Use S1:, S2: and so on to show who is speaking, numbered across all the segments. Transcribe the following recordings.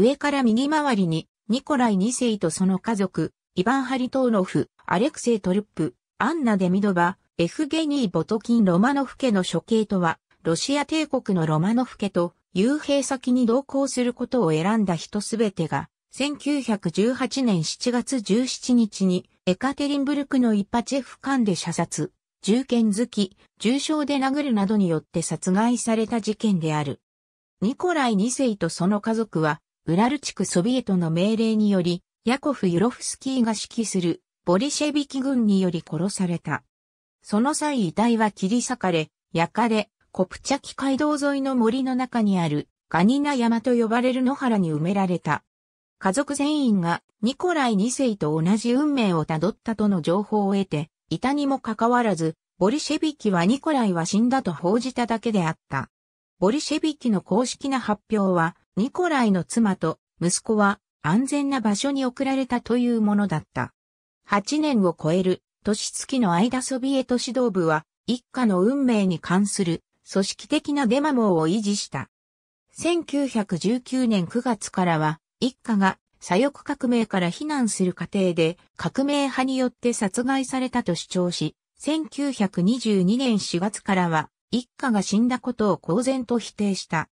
S1: 上から右回りに、ニコライ2世とその家族、イヴァン・ハリトーノフ、アレクセイ・トルップ、アンナ・デミドバ、エフゲニー・ボトキン・ロマノフ家の処刑とは、ロシア帝国のロマノフ家と、幽閉先に同行することを選んだ人すべてが、1918年7月17日に、エカテリンブルクの一発チフ間で射殺、銃剣好き、重傷で殴るなどによって殺害された事件である。ニコライ2世とその家族は、ウラル地区ソビエトの命令により、ヤコフ・ユロフスキーが指揮するボリシェビキ軍により殺された。その際遺体は切り裂かれ、焼かれ、コプチャキ街道沿いの森の中にあるガニナ山と呼ばれる野原に埋められた。家族全員がニコライ2世と同じ運命をたどったとの情報を得て、いたにもかかわらず、ボリシェビキはニコライは死んだと報じただけであった。ボリシェビキの公式な発表は、ニコライの妻と息子は安全な場所に送られたというものだった。8年を超える年月の間ソビエト指導部は一家の運命に関する組織的なデマ網を維持した。1919年9月からは一家が左翼革命から避難する過程で革命派によって殺害されたと主張し、1922年4月からは一家が死んだことを公然と否定した。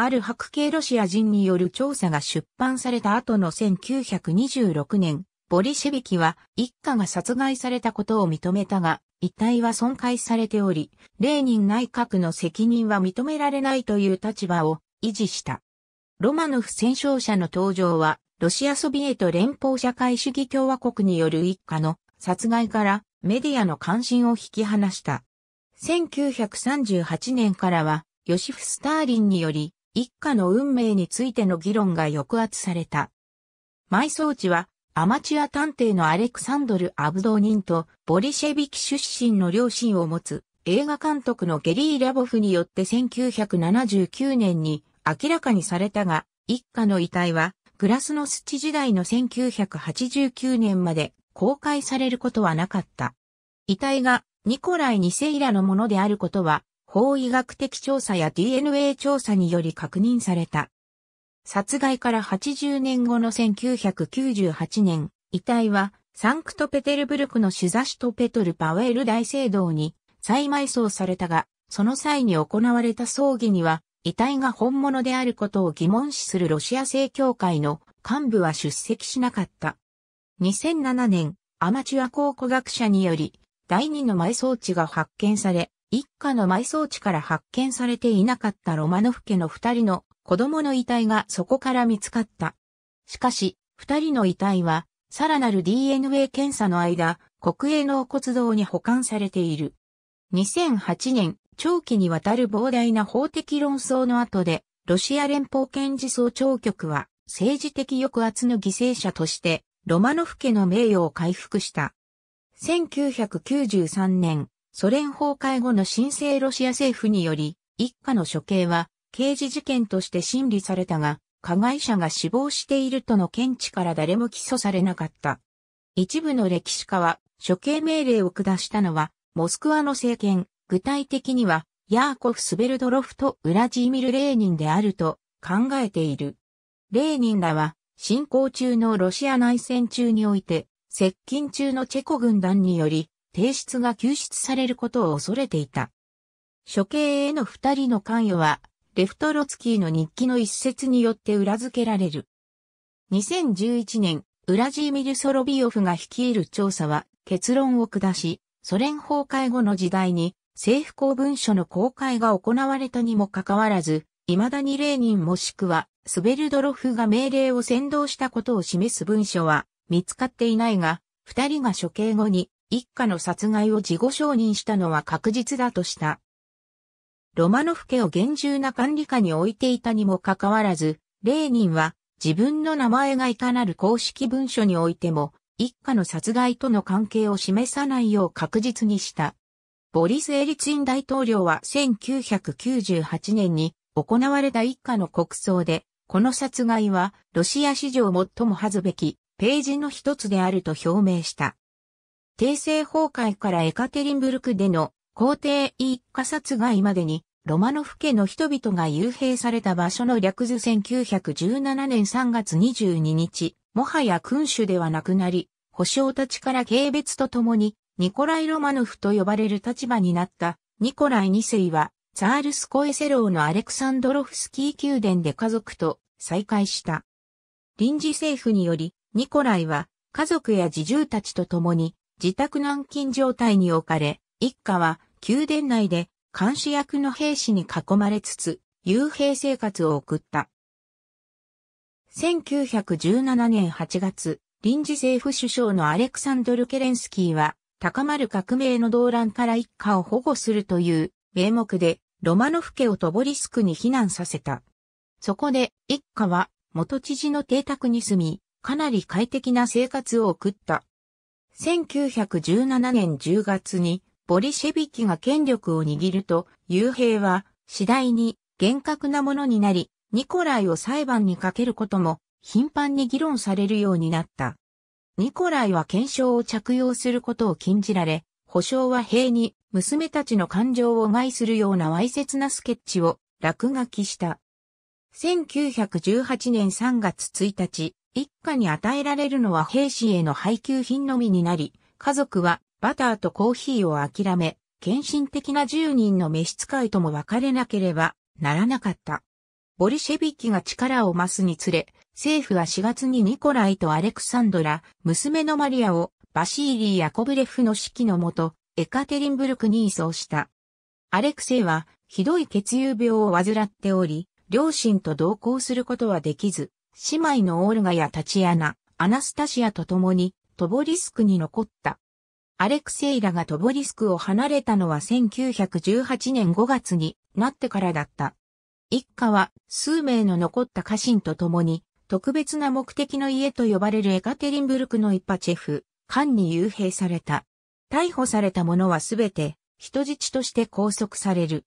S1: ある白系ロシア人による調査が出版された後の1926年、ボリシェビキは一家が殺害されたことを認めたが、遺体は損壊されており、レーニン内閣の責任は認められないという立場を維持した。ロマノフ戦勝者の登場は、ロシアソビエト連邦社会主義共和国による一家の殺害からメディアの関心を引き離した。1938年からは、ヨシフ・スターリンにより、一家の運命についての議論が抑圧された。埋葬地はアマチュア探偵のアレクサンドル・アブドーニンとボリシェビキ出身の両親を持つ映画監督のゲリー・ラボフによって1979年に明らかにされたが、一家の遺体はグラスノスチ時代の1989年まで公開されることはなかった。遺体がニコライニ世以来のものであることは法医学的調査や DNA 調査により確認された。殺害から80年後の1998年、遺体はサンクトペテルブルクのシュザシュトペトルパウエル大聖堂に再埋葬されたが、その際に行われた葬儀には、遺体が本物であることを疑問視するロシア正教会の幹部は出席しなかった。2007年、アマチュア考古学者により、第2の埋葬地が発見され、一家の埋葬地から発見されていなかったロマノフ家の二人の子供の遺体がそこから見つかった。しかし、二人の遺体は、さらなる DNA 検査の間、国営納骨堂に保管されている。2008年、長期にわたる膨大な法的論争の後で、ロシア連邦検事総長局は、政治的抑圧の犠牲者として、ロマノフ家の名誉を回復した。1993年、ソ連崩壊後の新生ロシア政府により、一家の処刑は刑事事件として審理されたが、加害者が死亡しているとの見地から誰も起訴されなかった。一部の歴史家は、処刑命令を下したのは、モスクワの政権、具体的には、ヤーコフ・スベルドロフとウラジーミル・レーニンであると考えている。レーニンらは、進行中のロシア内戦中において、接近中のチェコ軍団により、提出が救出されることを恐れていた。処刑への二人の関与は、レフトロツキーの日記の一節によって裏付けられる。2011年、ウラジーミル・ソロビオフが率いる調査は結論を下し、ソ連崩壊後の時代に政府公文書の公開が行われたにもかかわらず、未だにレーニンもしくはスベルドロフが命令を先導したことを示す文書は見つかっていないが、二人が処刑後に一家の殺害を自己承認したのは確実だとした。ロマノフ家を厳重な管理下に置いていたにもかかわらず、レーニンは自分の名前がいかなる公式文書においても、一家の殺害との関係を示さないよう確実にした。ボリス・エリツィン大統領は1998年に行われた一家の国葬で、この殺害はロシア史上最も恥ずべきページの一つであると表明した。帝政崩壊からエカテリンブルクでの皇帝一家殺害までに、ロマノフ家の人々が幽閉された場所の略図1917年3月22日、もはや君主ではなくなり、保証たちから軽蔑とともに、ニコライ・ロマノフと呼ばれる立場になったニコライ二世は、ザールスコエセローのアレクサンドロフスキー宮殿で家族と再会した。臨時政府により、ニコライは家族や自重たちと共に自宅軟禁状態に置かれ、一家は宮殿内で監視役の兵士に囲まれつつ、幽閉生活を送った。1917年8月、臨時政府首相のアレクサンドル・ケレンスキーは、高まる革命の動乱から一家を保護するという名目で、ロマノフ家をトボリスクに避難させた。そこで、一家は元知事の邸宅に住み、かなり快適な生活を送った。1917年10月にボリシェビキが権力を握ると、幽閉は次第に厳格なものになり、ニコライを裁判にかけることも頻繁に議論されるようになった。ニコライは検証を着用することを禁じられ、保証は兵に娘たちの感情を害するようなわいせつなスケッチを落書きした。1918年3月1日、一家に与えられるのは兵士への配給品のみになり、家族はバターとコーヒーを諦め、献身的な10人の召使いとも別れなければならなかった。ボリシェビキが力を増すにつれ、政府は4月にニコライとアレクサンドラ、娘のマリアをバシーリー・ヤコブレフの指揮のもと、エカテリンブルクに移送した。アレクセイはひどい血友病を患っており、両親と同行することはできず、姉妹のオルガやタチアナ、アナスタシアと共にトボリスクに残った。アレクセイラがトボリスクを離れたのは1918年5月になってからだった。一家は数名の残った家臣と共に特別な目的の家と呼ばれるエカテリンブルクの一派チェフ、艦に幽閉された。逮捕された者はすべて人質として拘束される。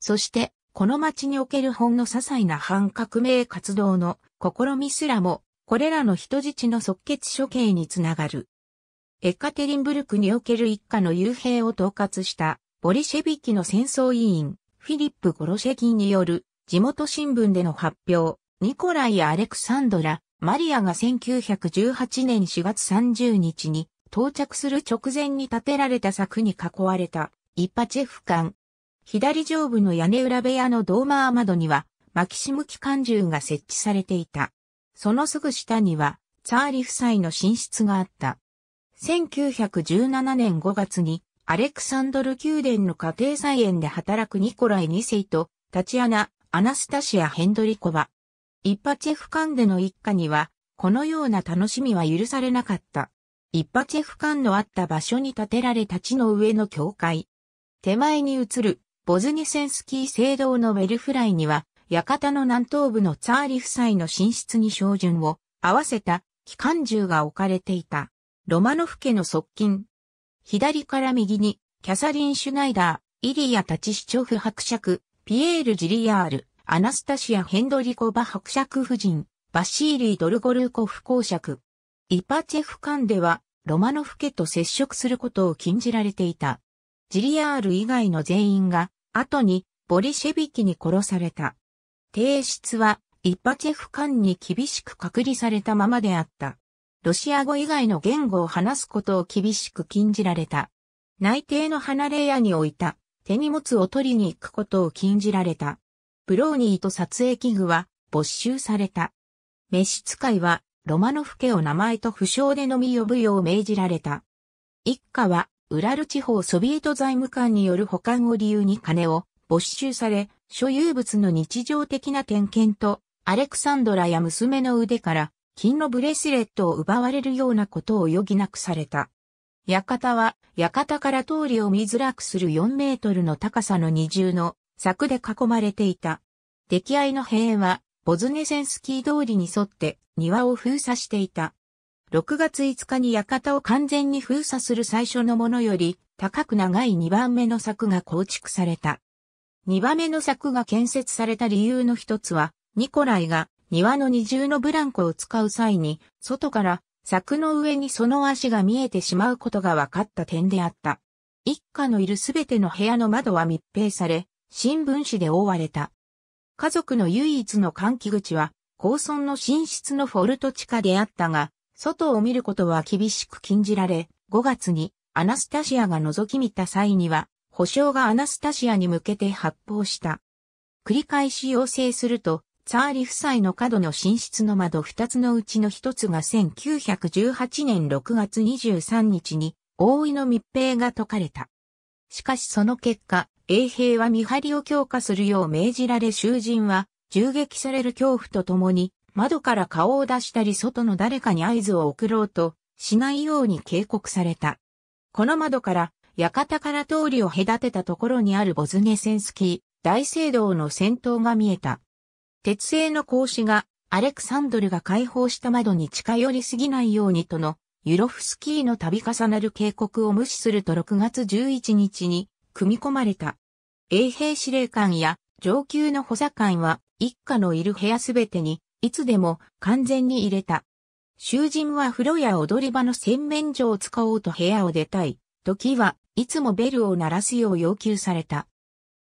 S1: そして、この町におけるほんの些細な反革命活動の試みすらも、これらの人質の即決処刑につながる。エカテリンブルクにおける一家の幽閉を統括したボリシェビキの戦争委員フィリップ・ゴロシェキンによる地元新聞での発表、ニコライ・アレクサンドラ、マリアが1918年4月30日に到着する直前に建てられた柵に囲われたイパチェフ艦。左上部の屋根裏部屋のドーマー窓にはマキシム機関銃が設置されていた。そのすぐ下には、ツァーリ夫妻の寝室があった。1917年5月に、アレクサンドル宮殿の家庭菜園で働くニコライ2世と、タチアナ、アナスタシア・ヘンドリコバ。一パチェフ館での一家には、このような楽しみは許されなかった。一パチェフ館のあった場所に建てられた地の上の教会。手前に映る、ボズニセンスキー聖堂のウェルフライには、館の南東部のツァーリ夫妻の寝室に照準を合わせた機関銃が置かれていた。ロマノフ家の側近。左から右に、キャサリン・シュナイダー、イリア・タチシチョフ伯爵、ピエール・ジリアール、アナスタシア・ヘンドリコバ伯爵夫人、バシーリー・ドルゴルーコフ公爵。イパチェフ間では、ロマノフ家と接触することを禁じられていた。ジリアール以外の全員が、後に、ボリシェビキに殺された。提出は、一パチェフ間に厳しく隔離されたままであった。ロシア語以外の言語を話すことを厳しく禁じられた。内定の離れ屋に置いた手荷物を取りに行くことを禁じられた。ブローニーと撮影器具は没収された。召使いはロマノフ家を名前と不詳でのみ呼ぶよう命じられた。一家はウラル地方ソビエト財務官による保管を理由に金を没収され、所有物の日常的な点検と、アレクサンドラや娘の腕から金のブレスレットを奪われるようなことを余儀なくされた。館は、館から通りを見づらくする4メートルの高さの二重の柵で囲まれていた。出来合いの塀は、ボズネセンスキー通りに沿って庭を封鎖していた。6月5日に館を完全に封鎖する最初のものより高く長い2番目の柵が構築された。2番目の柵が建設された理由の一つは、ニコライが庭の二重のブランコを使う際に、外から柵の上にその足が見えてしまうことが分かった点であった。一家のいるすべての部屋の窓は密閉され、新聞紙で覆われた。家族の唯一の換気口は、高村の寝室のフォルト地下であったが、外を見ることは厳しく禁じられ、5月にアナスタシアが覗き見た際には、保証がアナスタシアに向けて発砲した。繰り返し要請すると、ツァーリ夫妻の角の寝室の窓二つのうちの一つが1918年6月23日に、大井の密閉が解かれた。しかしその結果、衛兵は見張りを強化するよう命じられ囚人は、銃撃される恐怖とともに、窓から顔を出したり外の誰かに合図を送ろうと、しないように警告された。この窓から館から通りを隔てたところにあるボズゲセンスキー、大聖堂の戦闘が見えた。鉄製の格子が、アレクサンドルが解放した窓に近寄りすぎないようにとの、ユロフスキーの度重なる警告を無視すると6月11日に、組み込まれた。衛兵司令官や上級の補佐官は一家のいる部屋すべてにいつでも完全に入れた。囚人は風呂や踊り場の洗面所を使おうと部屋を出たい時はいつもベルを鳴らすよう要求された。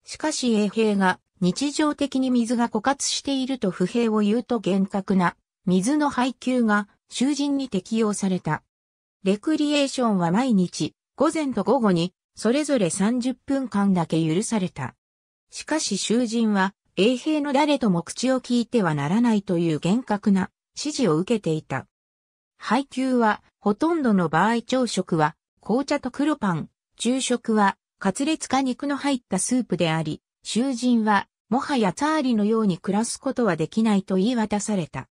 S1: しかし衛兵が日常的に水が枯渇していると不平を言うと厳格な水の配給が囚人に適用された。レクリエーションは毎日午前と午後にそれぞれ30分間だけ許された。しかし囚人は衛兵の誰とも口を聞いてはならないという厳格な指示を受けていた。配給はほとんどの場合朝食は紅茶と黒パン、昼食は、カツレツか肉の入ったスープであり、囚人は、もはやツァーリのように暮らすことはできないと言い渡された。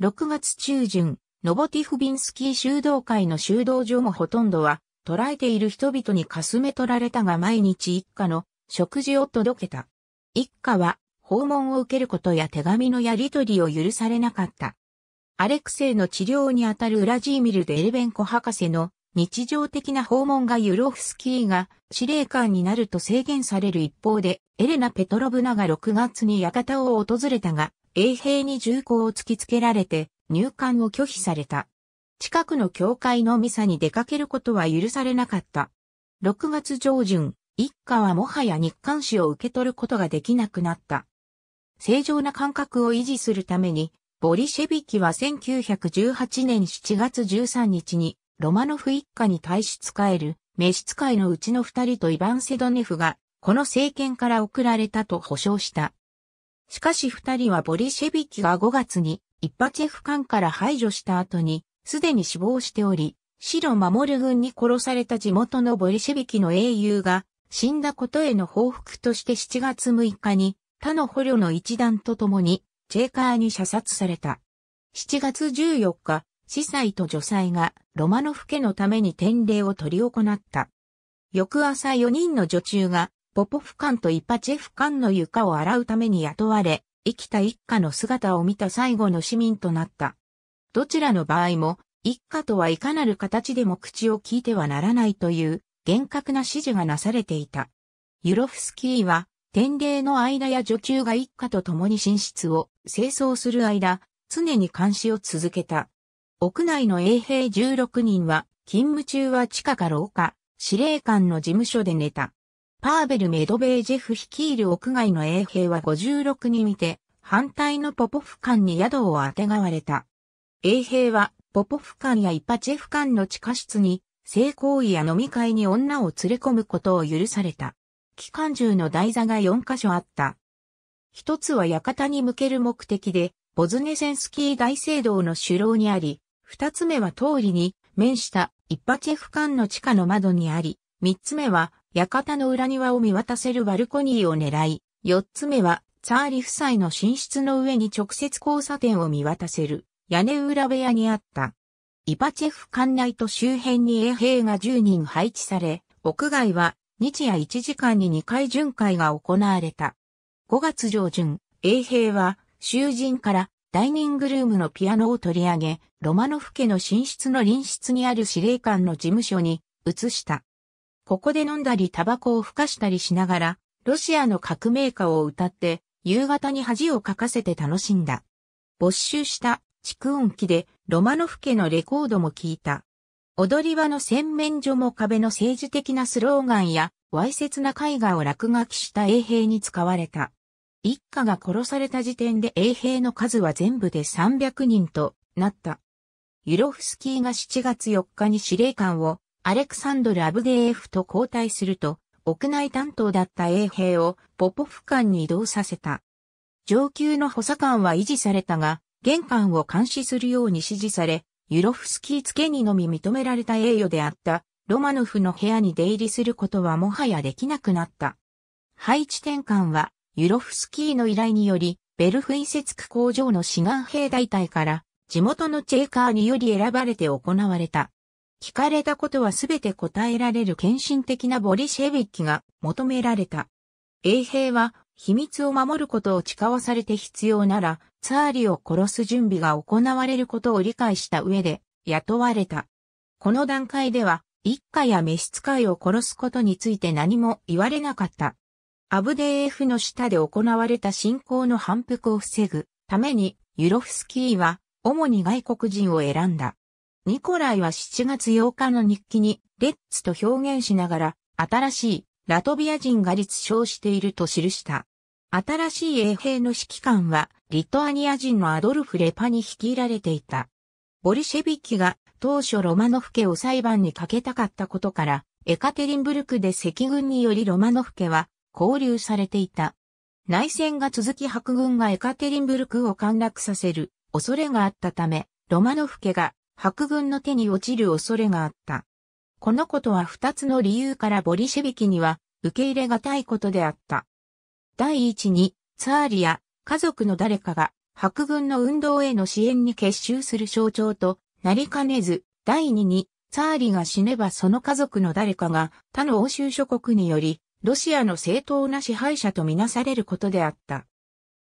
S1: 6月中旬、ノボティフビンスキー修道会の修道所もほとんどは、捕らえている人々にかすめ取られたが毎日一家の食事を届けた。一家は、訪問を受けることや手紙のやり取りを許されなかった。アレクセイの治療にあたるウラジーミル・デルベンコ博士の日常的な訪問がユロフスキーが司令官になると制限される一方で、エレナ・ペトロブナが6月に館を訪れたが、衛兵に銃口を突きつけられて入管を拒否された。近くの教会のミサに出かけることは許されなかった。6月上旬、一家はもはや日刊誌を受け取ることができなくなった。正常な感覚を維持するために、ボリシェビキは1918年7月13日にロマノフ一家に対し仕える、召使いのうちの二人とイヴァン・セドネフが、この政権から送られたと保証した。しかし二人はボリシェビキが5月に、一発チェフ艦から排除した後に、すでに死亡しており、白守る軍に殺された地元のボリシェビキの英雄が、死んだことへの報復として7月6日に、他の捕虜の一団と共に、チェーカーに射殺された。7月14日、司祭と女祭がロマノフ家のために典礼を取り行った。翌朝4人の女中がポポフ館とイパチェフ館の床を洗うために雇われ、生きた一家の姿を見た最後の市民となった。どちらの場合も、一家とはいかなる形でも口を聞いてはならないという厳格な指示がなされていた。ユロフスキーは、典礼の間や女中が一家と共に寝室を清掃する間、常に監視を続けた。屋内の衛兵16人は、勤務中は地下か廊下、司令官の事務所で寝た。パーベル・メドベージェフ率いる屋外の衛兵は56人いて、反対のポポフ艦に宿をあてがわれた。衛兵は、ポポフ艦やイパチェフ艦の地下室に、性行為や飲み会に女を連れ込むことを許された。機関銃の台座が4カ所あった。一つは館に向ける目的で、ボズネセンスキー大聖堂の首楼にあり、二つ目は通りに面した一発フ間の地下の窓にあり、三つ目は館の裏庭を見渡せるバルコニーを狙い、四つ目はチャーリ夫妻の寝室の上に直接交差点を見渡せる屋根裏部屋にあった。イパチェフ館内と周辺に衛兵が10人配置され、屋外は日夜1時間に2回巡回が行われた。5月上旬、衛兵は囚人からダイニングルームのピアノを取り上げ、ロマノフ家の寝室の隣室にある司令官の事務所に移した。ここで飲んだりタバコを吹かしたりしながら、ロシアの革命家を歌って、夕方に恥をかかせて楽しんだ。没収した蓄音機でロマノフ家のレコードも聞いた。踊り場の洗面所も壁の政治的なスローガンや、わいせつな絵画を落書きした衛兵に使われた。一家が殺された時点で衛兵の数は全部で300人となった。ユロフスキーが7月4日に司令官をアレクサンドル・アブデーエフと交代すると、屋内担当だった衛兵をポポフ艦に移動させた。上級の補佐官は維持されたが、玄関を監視するように指示され、ユロフスキー付けにのみ認められた栄誉であった、ロマノフの部屋に出入りすることはもはやできなくなった。配置転換はユロフスキーの依頼により、ベルフイセツク工場の志願兵大隊から、地元のチェーカーにより選ばれて行われた。聞かれたことはすべて答えられる献身的なボリシェビッキが求められた。衛兵は秘密を守ることを誓わされて必要なら、ツァーリを殺す準備が行われることを理解した上で雇われた。この段階では、一家や召使いを殺すことについて何も言われなかった。アブデーフの下で行われた侵攻の反復を防ぐためにユロフスキーは主に外国人を選んだ。ニコライは7月8日の日記にレッツと表現しながら新しいラトビア人が立証していると記した。新しい衛兵の指揮官はリトアニア人のアドルフ・レパに率いられていた。ボリシェビキが当初ロマノフ家を裁判にかけたかったことからエカテリンブルクで赤軍によりロマノフ家は交流されていた。内戦が続き白軍がエカテリンブルクを陥落させる恐れがあったため、ロマノフ家が白軍の手に落ちる恐れがあった。このことは二つの理由からボリシェビキには受け入れがたいことであった。第一に、ツァーリや家族の誰かが白軍の運動への支援に結集する象徴となりかねず、第二に、ツァーリが死ねばその家族の誰かが他の欧州諸国によりロシアの正当な支配者とみなされることであった。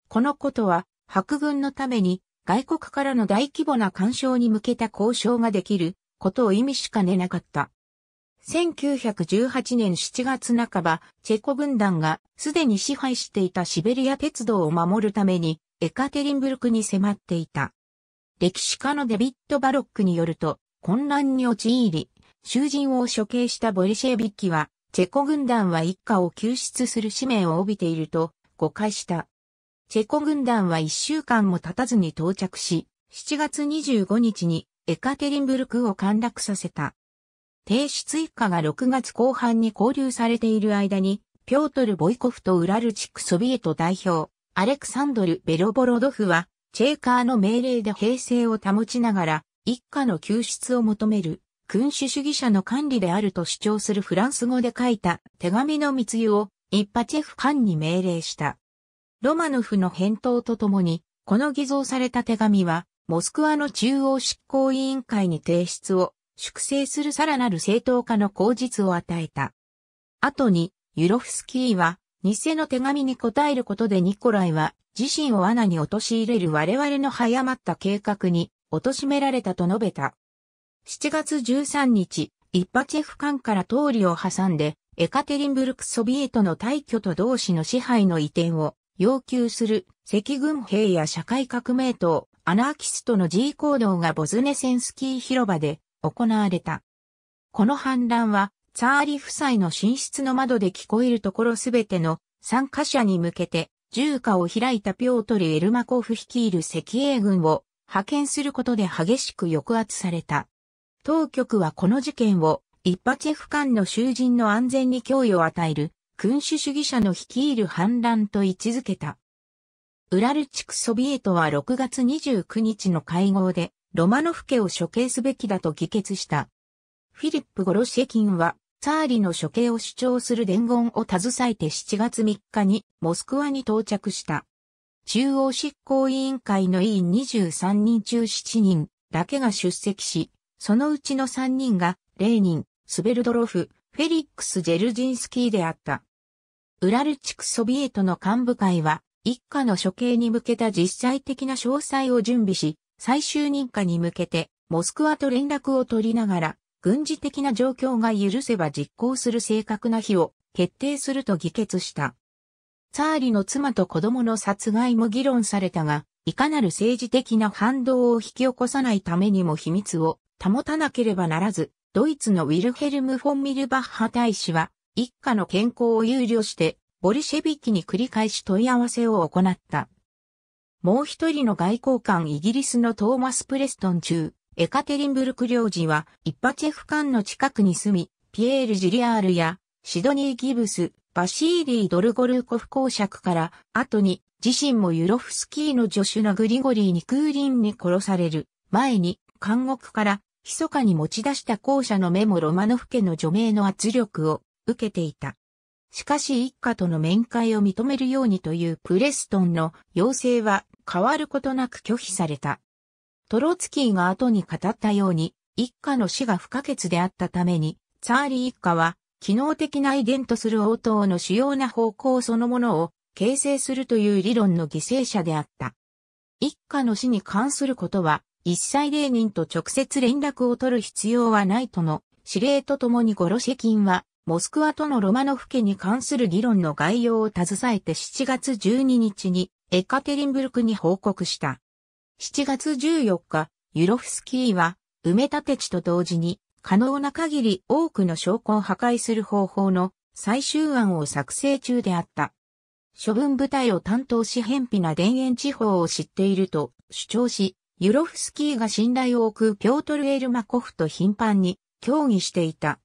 S1: このことは、白軍のために外国からの大規模な干渉に向けた交渉ができることを意味しかねなかった。1918年7月半ば、チェコ軍団がすでに支配していたシベリア鉄道を守るためにエカテリンブルクに迫っていた。歴史家のデビッド・バロックによると、混乱に陥り、囚人を処刑したボリシェビッキはチェコ軍団は一家を救出する使命を帯びていると誤解した。チェコ軍団は一週間も経たずに到着し、7月25日にエカテリンブルクを陥落させた。提出一家が6月後半に交流されている間に、ピョートル・ボイコフとウラルチックソビエト代表、アレクサンドル・ベロボロドフは、チェーカーの命令で平静を保ちながら、一家の救出を求める。君主主義者の管理であると主張するフランス語で書いた手紙の密輸を一パチェフ官に命令した。ロマノフの返答とともに、この偽造された手紙は、モスクワの中央執行委員会に提出を粛清するさらなる正当化の口実を与えた。後に、ユロフスキーは、偽の手紙に答えることでニコライは、自身を罠に陥れる我々の早まった計画に、貶められたと述べた。7月13日、一発 F 間から通りを挟んで、エカテリンブルクソビエトの大挙と同志の支配の移転を要求する赤軍兵や社会革命党、アナーキストの G 行動がボズネセンスキー広場で行われた。この反乱は、ツァーリ夫妻の寝室の窓で聞こえるところすべての参加者に向けて、銃火を開いたピョートル・エルマコフ率いる赤英軍を派遣することで激しく抑圧された。当局はこの事件を一発不間の囚人の安全に脅威を与える君主主義者の率いる反乱と位置づけた。ウラル地区ソビエトは6月29日の会合でロマノフ家を処刑すべきだと議決した。フィリップ・ゴロシェキンはツァーリの処刑を主張する伝言を携えて7月3日にモスクワに到着した。中央執行委員会の委員23人中7人だけが出席し、そのうちの3人が、レーニン、スベルドロフ、フェリックス・ジェルジンスキーであった。ウラル地区ソビエトの幹部会は、一家の処刑に向けた実際的な詳細を準備し、最終認可に向けて、モスクワと連絡を取りながら、軍事的な状況が許せば実行する正確な日を決定すると議決した。ツァーリの妻と子供の殺害も議論されたが、いかなる政治的な反動を引き起こさないためにも秘密を保たなければならず、ドイツのウィルヘルム・フォン・ミルバッハ大使は、一家の健康を憂慮して、ボルシェビキに繰り返し問い合わせを行った。もう一人の外交官イギリスのトーマス・プレストン中、エカテリンブルク領事は、一パチェフ館の近くに住み、ピエール・ジュリアールや、シドニー・ギブス、バシーリー・ドルゴルーコフ公爵から、後に、自身もユロフスキーの助手のグリゴリーにクーリンに殺される、前に、監獄から密かに持ち出した校舎の目もロマノフ家の除名の圧力を受けていた。しかし一家との面会を認めるようにというプレストンの要請は変わることなく拒否された。トロツキーが後に語ったように、一家の死が不可欠であったために、ツァーリ一家は、機能的な遺伝とする応答の主要な方向そのものを形成するという理論の犠牲者であった。一家の死に関することは、一切霊人と直接連絡を取る必要はないとの指令とともにゴロシェキンは、モスクワとのロマノフ家に関する議論の概要を携えて7月12日にエカテリンブルクに報告した。7月14日、ユロフスキーは埋め立て地と同時に可能な限り多くの証拠を破壊する方法の最終案を作成中であった。処分部隊を担当し偏僻な田園地方を知っていると主張し、ユロフスキーが信頼を置くピョートル・エルマコフと頻繁に協議していた。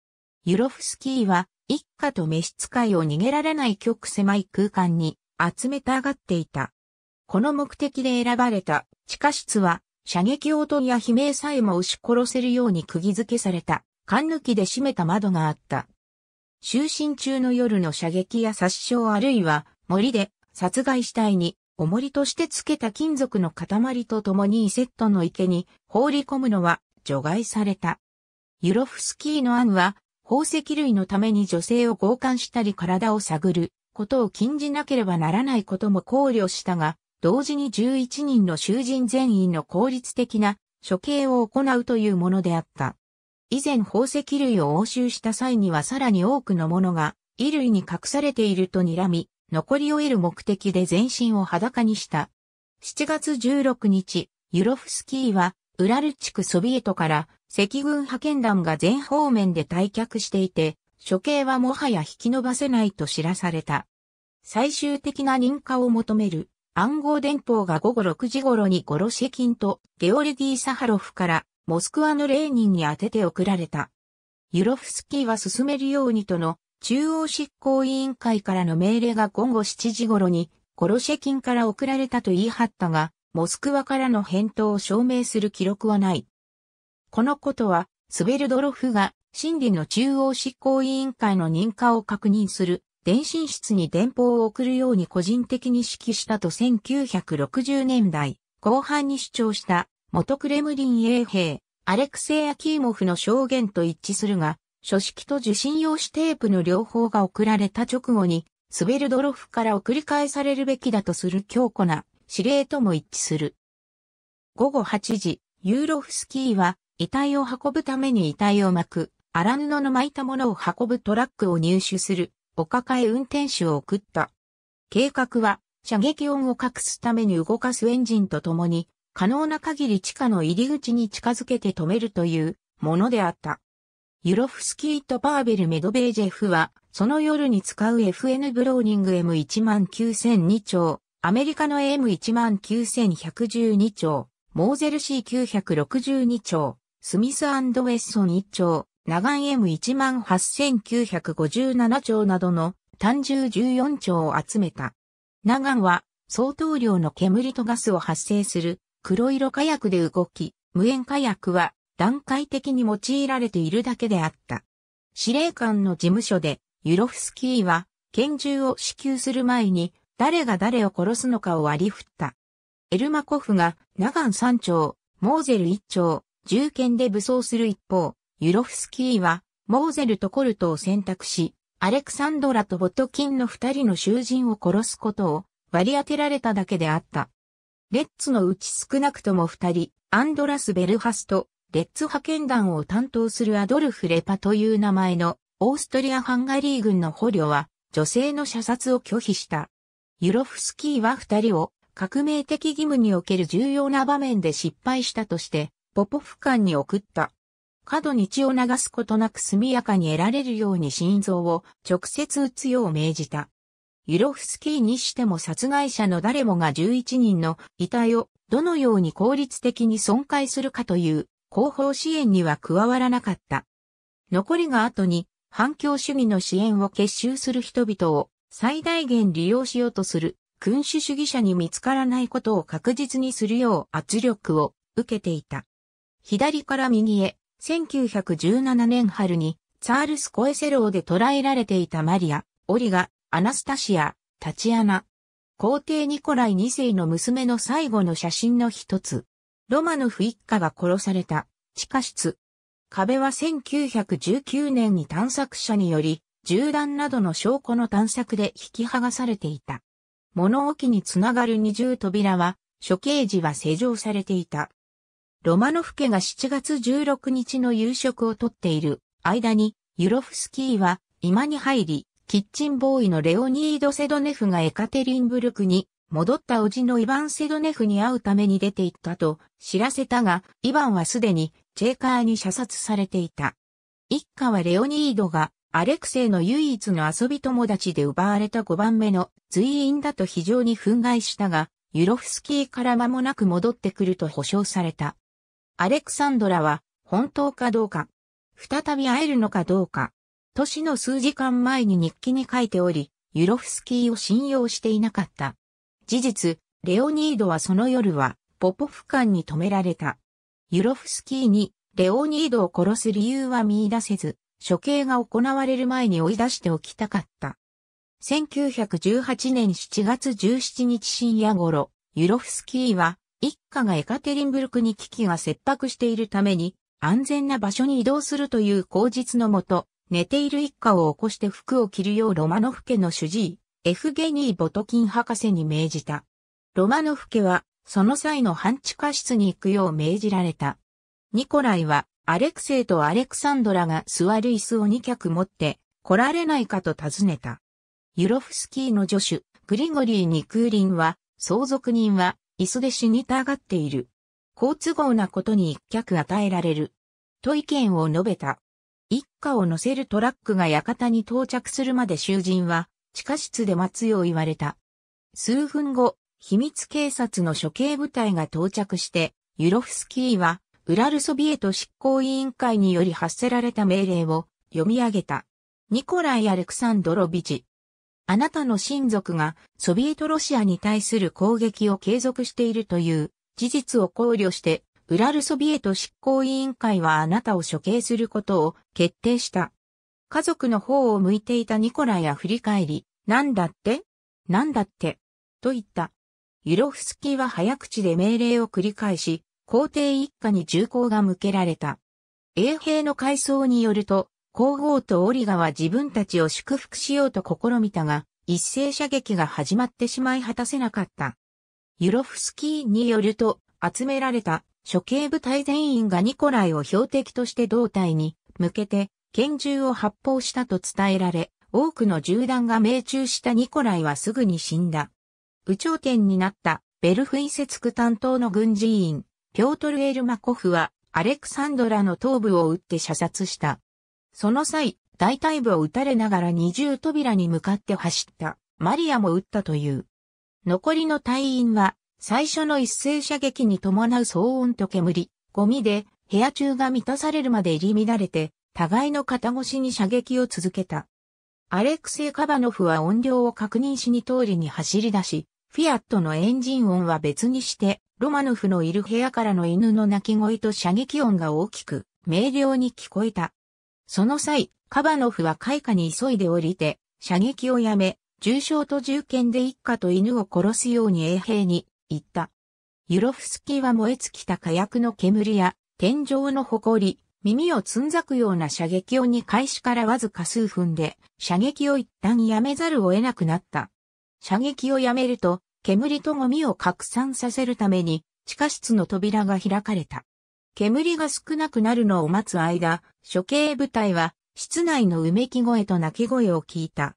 S1: ユロフスキーは一家と召使いを逃げられない極狭い空間に集めたがっていた。この目的で選ばれた地下室は射撃音や悲鳴さえも押し殺せるように釘付けされた、缶抜きで閉めた窓があった。就寝中の夜の射撃や殺傷あるいは森で殺害死体に重りとして付けた金属の塊と共にイセットの池に放り込むのは除外された。ユロフスキーの案は、宝石類のために女性を強姦したり体を探ることを禁じなければならないことも考慮したが、同時に11人の囚人全員の効率的な処刑を行うというものであった。以前宝石類を押収した際にはさらに多くのものが衣類に隠されていると睨み、残りを得る目的で全身を裸にした。7月16日、ユロフスキーは、ウラル地区ソビエトから赤軍派遣団が全方面で退却していて、処刑はもはや引き延ばせないと知らされた。最終的な認可を求める暗号電報が午後6時頃にゴロシェキンとゲオルディ・サハロフからモスクワのレーニンに当てて送られた。ユロフスキーは進めるようにとの中央執行委員会からの命令が午後7時頃に、ゴロシェキンから送られたと言い張ったが、モスクワからの返答を証明する記録はない。このことは、スベルドロフが、審理の中央執行委員会の認可を確認する、電信室に電報を送るように個人的に指揮したと1960年代後半に主張した元クレムリン衛兵アレクセイ・アキーモフの証言と一致するが、書式と受信用紙テープの両方が送られた直後に、スベルドロフから送り返されるべきだとする強固な指令とも一致する。午後8時、ユーロフスキーは遺体を運ぶために遺体を巻く、荒布の巻いたものを運ぶトラックを入手する、お抱え運転手を送った。計画は、射撃音を隠すために動かすエンジンとともに、可能な限り地下の入り口に近づけて止めるというものであった。ユロフスキーとパーベル・メドベージェフは、その夜に使う FN ブローニング M19002 丁、アメリカの m 1 9 1 1 2丁、モーゼル C962 丁、スミスウェッソン1丁、ナガン M18957 丁などの単純14丁を集めた。ナガンは相当量の煙とガスを発生する黒色火薬で動き、無煙火薬は段階的に用いられているだけであった。司令官の事務所で、ユロフスキーは、拳銃を支給する前に、誰が誰を殺すのかを割り振った。エルマコフが、ナガン3丁、モーゼル1丁、銃剣で武装する一方、ユロフスキーは、モーゼルとコルトを選択し、アレクサンドラとボトキンの二人の囚人を殺すことを割り当てられただけであった。レッツのうち少なくとも二人、アンドラス・ベルハスト、レッツ派遣団を担当するアドルフ・レパという名前のオーストリア・ハンガリー軍の捕虜は女性の射殺を拒否した。ユロフスキーは二人を革命的義務における重要な場面で失敗したとしてポポフ間に送った。過度に血を流すことなく速やかに得られるように心臓を直接打つよう命じた。ユロフスキーにしても殺害者の誰もが11人の遺体をどのように効率的に損壊するかという後方支援には加わらなかった。残りが後に反共主義の支援を結集する人々を最大限利用しようとする君主主義者に見つからないことを確実にするよう圧力を受けていた。左から右へ、1917年春にツァールス・コエセローで捕らえられていたマリア、オリガ、アナスタシア、タチアナ、皇帝ニコライ2世の娘の最後の写真の一つ。ロマノフ一家が殺された地下室。壁は1919年に探索者により、銃弾などの証拠の探索で引き剥がされていた。物置につながる二重扉は、処刑時は施錠されていた。ロマノフ家が7月16日の夕食をとっている間に、ユロフスキーは今に入り、キッチンボーイのレオニード・セドネフがエカテリンブルクに戻った叔父のイヴァン・セドネフに会うために出て行ったと知らせたが、イヴァンはすでにチェーカーに射殺されていた。一家はレオニードがアレクセイの唯一の遊び友達で奪われた5番目の随員だと非常に憤慨したが、ユロフスキーから間もなく戻ってくると保証された。アレクサンドラは本当かどうか、再び会えるのかどうか、年の数時間前に日記に書いており、ユロフスキーを信用していなかった。事実、レオニードはその夜は、ポポフ間に止められた。ユロフスキーに、レオニードを殺す理由は見出せず、処刑が行われる前に追い出しておきたかった。1918年7月17日深夜頃、ユロフスキーは、一家がエカテリンブルクに危機が切迫しているために、安全な場所に移動するという口実のもと、寝ている一家を起こして服を着るようロマノフ家の主治医、エフゲニー・ボトキン博士に命じた。ロマノフ家は、その際の半地下室に行くよう命じられた。ニコライは、アレクセイとアレクサンドラが座る椅子を2脚持って、来られないかと尋ねた。ユロフスキーの助手、グリゴリー・ニクーリンは、相続人は、椅子で死にたがっている。好都合なことに一脚与えられる。と意見を述べた。一家を乗せるトラックが館に到着するまで囚人は地下室で待つよう言われた。数分後、秘密警察の処刑部隊が到着して、ユロフスキーは、ウラルソビエト執行委員会により発せられた命令を読み上げた。ニコライ・アレクサンドロビチ。あなたの親族がソビエトロシアに対する攻撃を継続しているという事実を考慮して、ウラルソビエト執行委員会はあなたを処刑することを決定した。家族の方を向いていたニコライは振り返り、なんだってなんだってと言った。ユロフスキーは早口で命令を繰り返し、皇帝一家に銃口が向けられた。衛兵の回想によると、皇后とオリガは自分たちを祝福しようと試みたが、一斉射撃が始まってしまい果たせなかった。ユロフスキーによると、集められた処刑部隊全員がニコライを標的として胴体に向けて拳銃を発砲したと伝えられ、多くの銃弾が命中したニコライはすぐに死んだ。宇頂点になったベルフイセツク担当の軍事委員、ピョートル・エルマコフは、アレクサンドラの頭部を撃って射殺した。その際、大腿部を撃たれながら二重扉に向かって走った。マリアも撃ったという。残りの隊員は、最初の一斉射撃に伴う騒音と煙、ゴミで、部屋中が満たされるまで入り乱れて、互いの肩越しに射撃を続けた。アレクセイ・カバノフは音量を確認しに通りに走り出し、フィアットのエンジン音は別にして、ロマノフのいる部屋からの犬の鳴き声と射撃音が大きく、明瞭に聞こえた。その際、カバノフは開花に急いで降りて、射撃をやめ、重傷と銃剣で一家と犬を殺すように衛兵に言った。ユロフスキーは燃え尽きた火薬の煙や天井の埃、耳をつんざくような射撃音に開始からわずか数分で、射撃を一旦やめざるを得なくなった。射撃をやめると、煙とゴミを拡散させるために、地下室の扉が開かれた。煙が少なくなるのを待つ間、処刑部隊は、室内のうめき声と泣き声を聞いた。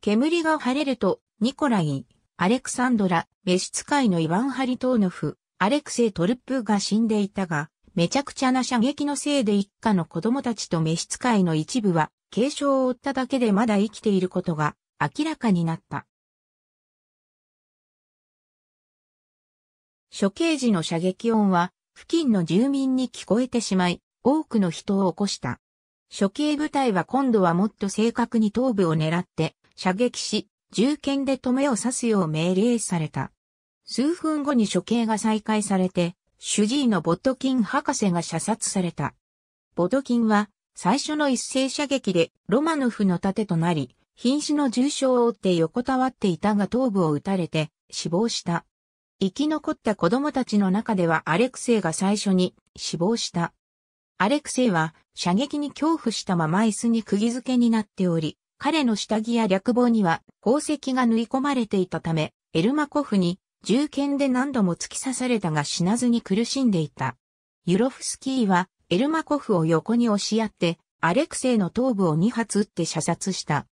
S1: 煙が晴れると、ニコライ、アレクサンドラ、召使いのイワン・ハリトーノフ、アレクセイ・トルップが死んでいたが、めちゃくちゃな射撃のせいで一家の子供たちと召使いの一部は軽傷を負っただけでまだ生きていることが明らかになった。処刑時の射撃音は付近の住民に聞こえてしまい、多くの人を起こした。処刑部隊は今度はもっと正確に頭部を狙って射撃し、銃剣で止めを刺すよう命令された。数分後に処刑が再開されて、主治医のボトキン博士が射殺された。ボトキンは最初の一斉射撃でロマノフの盾となり、瀕死の重傷を負って横たわっていたが頭部を撃たれて死亡した。生き残った子供たちの中ではアレクセイが最初に死亡した。アレクセイは射撃に恐怖したまま椅子に釘付けになっており、彼の下着や略帽には宝石が縫い込まれていたため、エルマコフに銃剣で何度も突き刺されたが死なずに苦しんでいた。ユロフスキーはエルマコフを横に押し合って、アレクセイの頭部を2発撃って射殺した。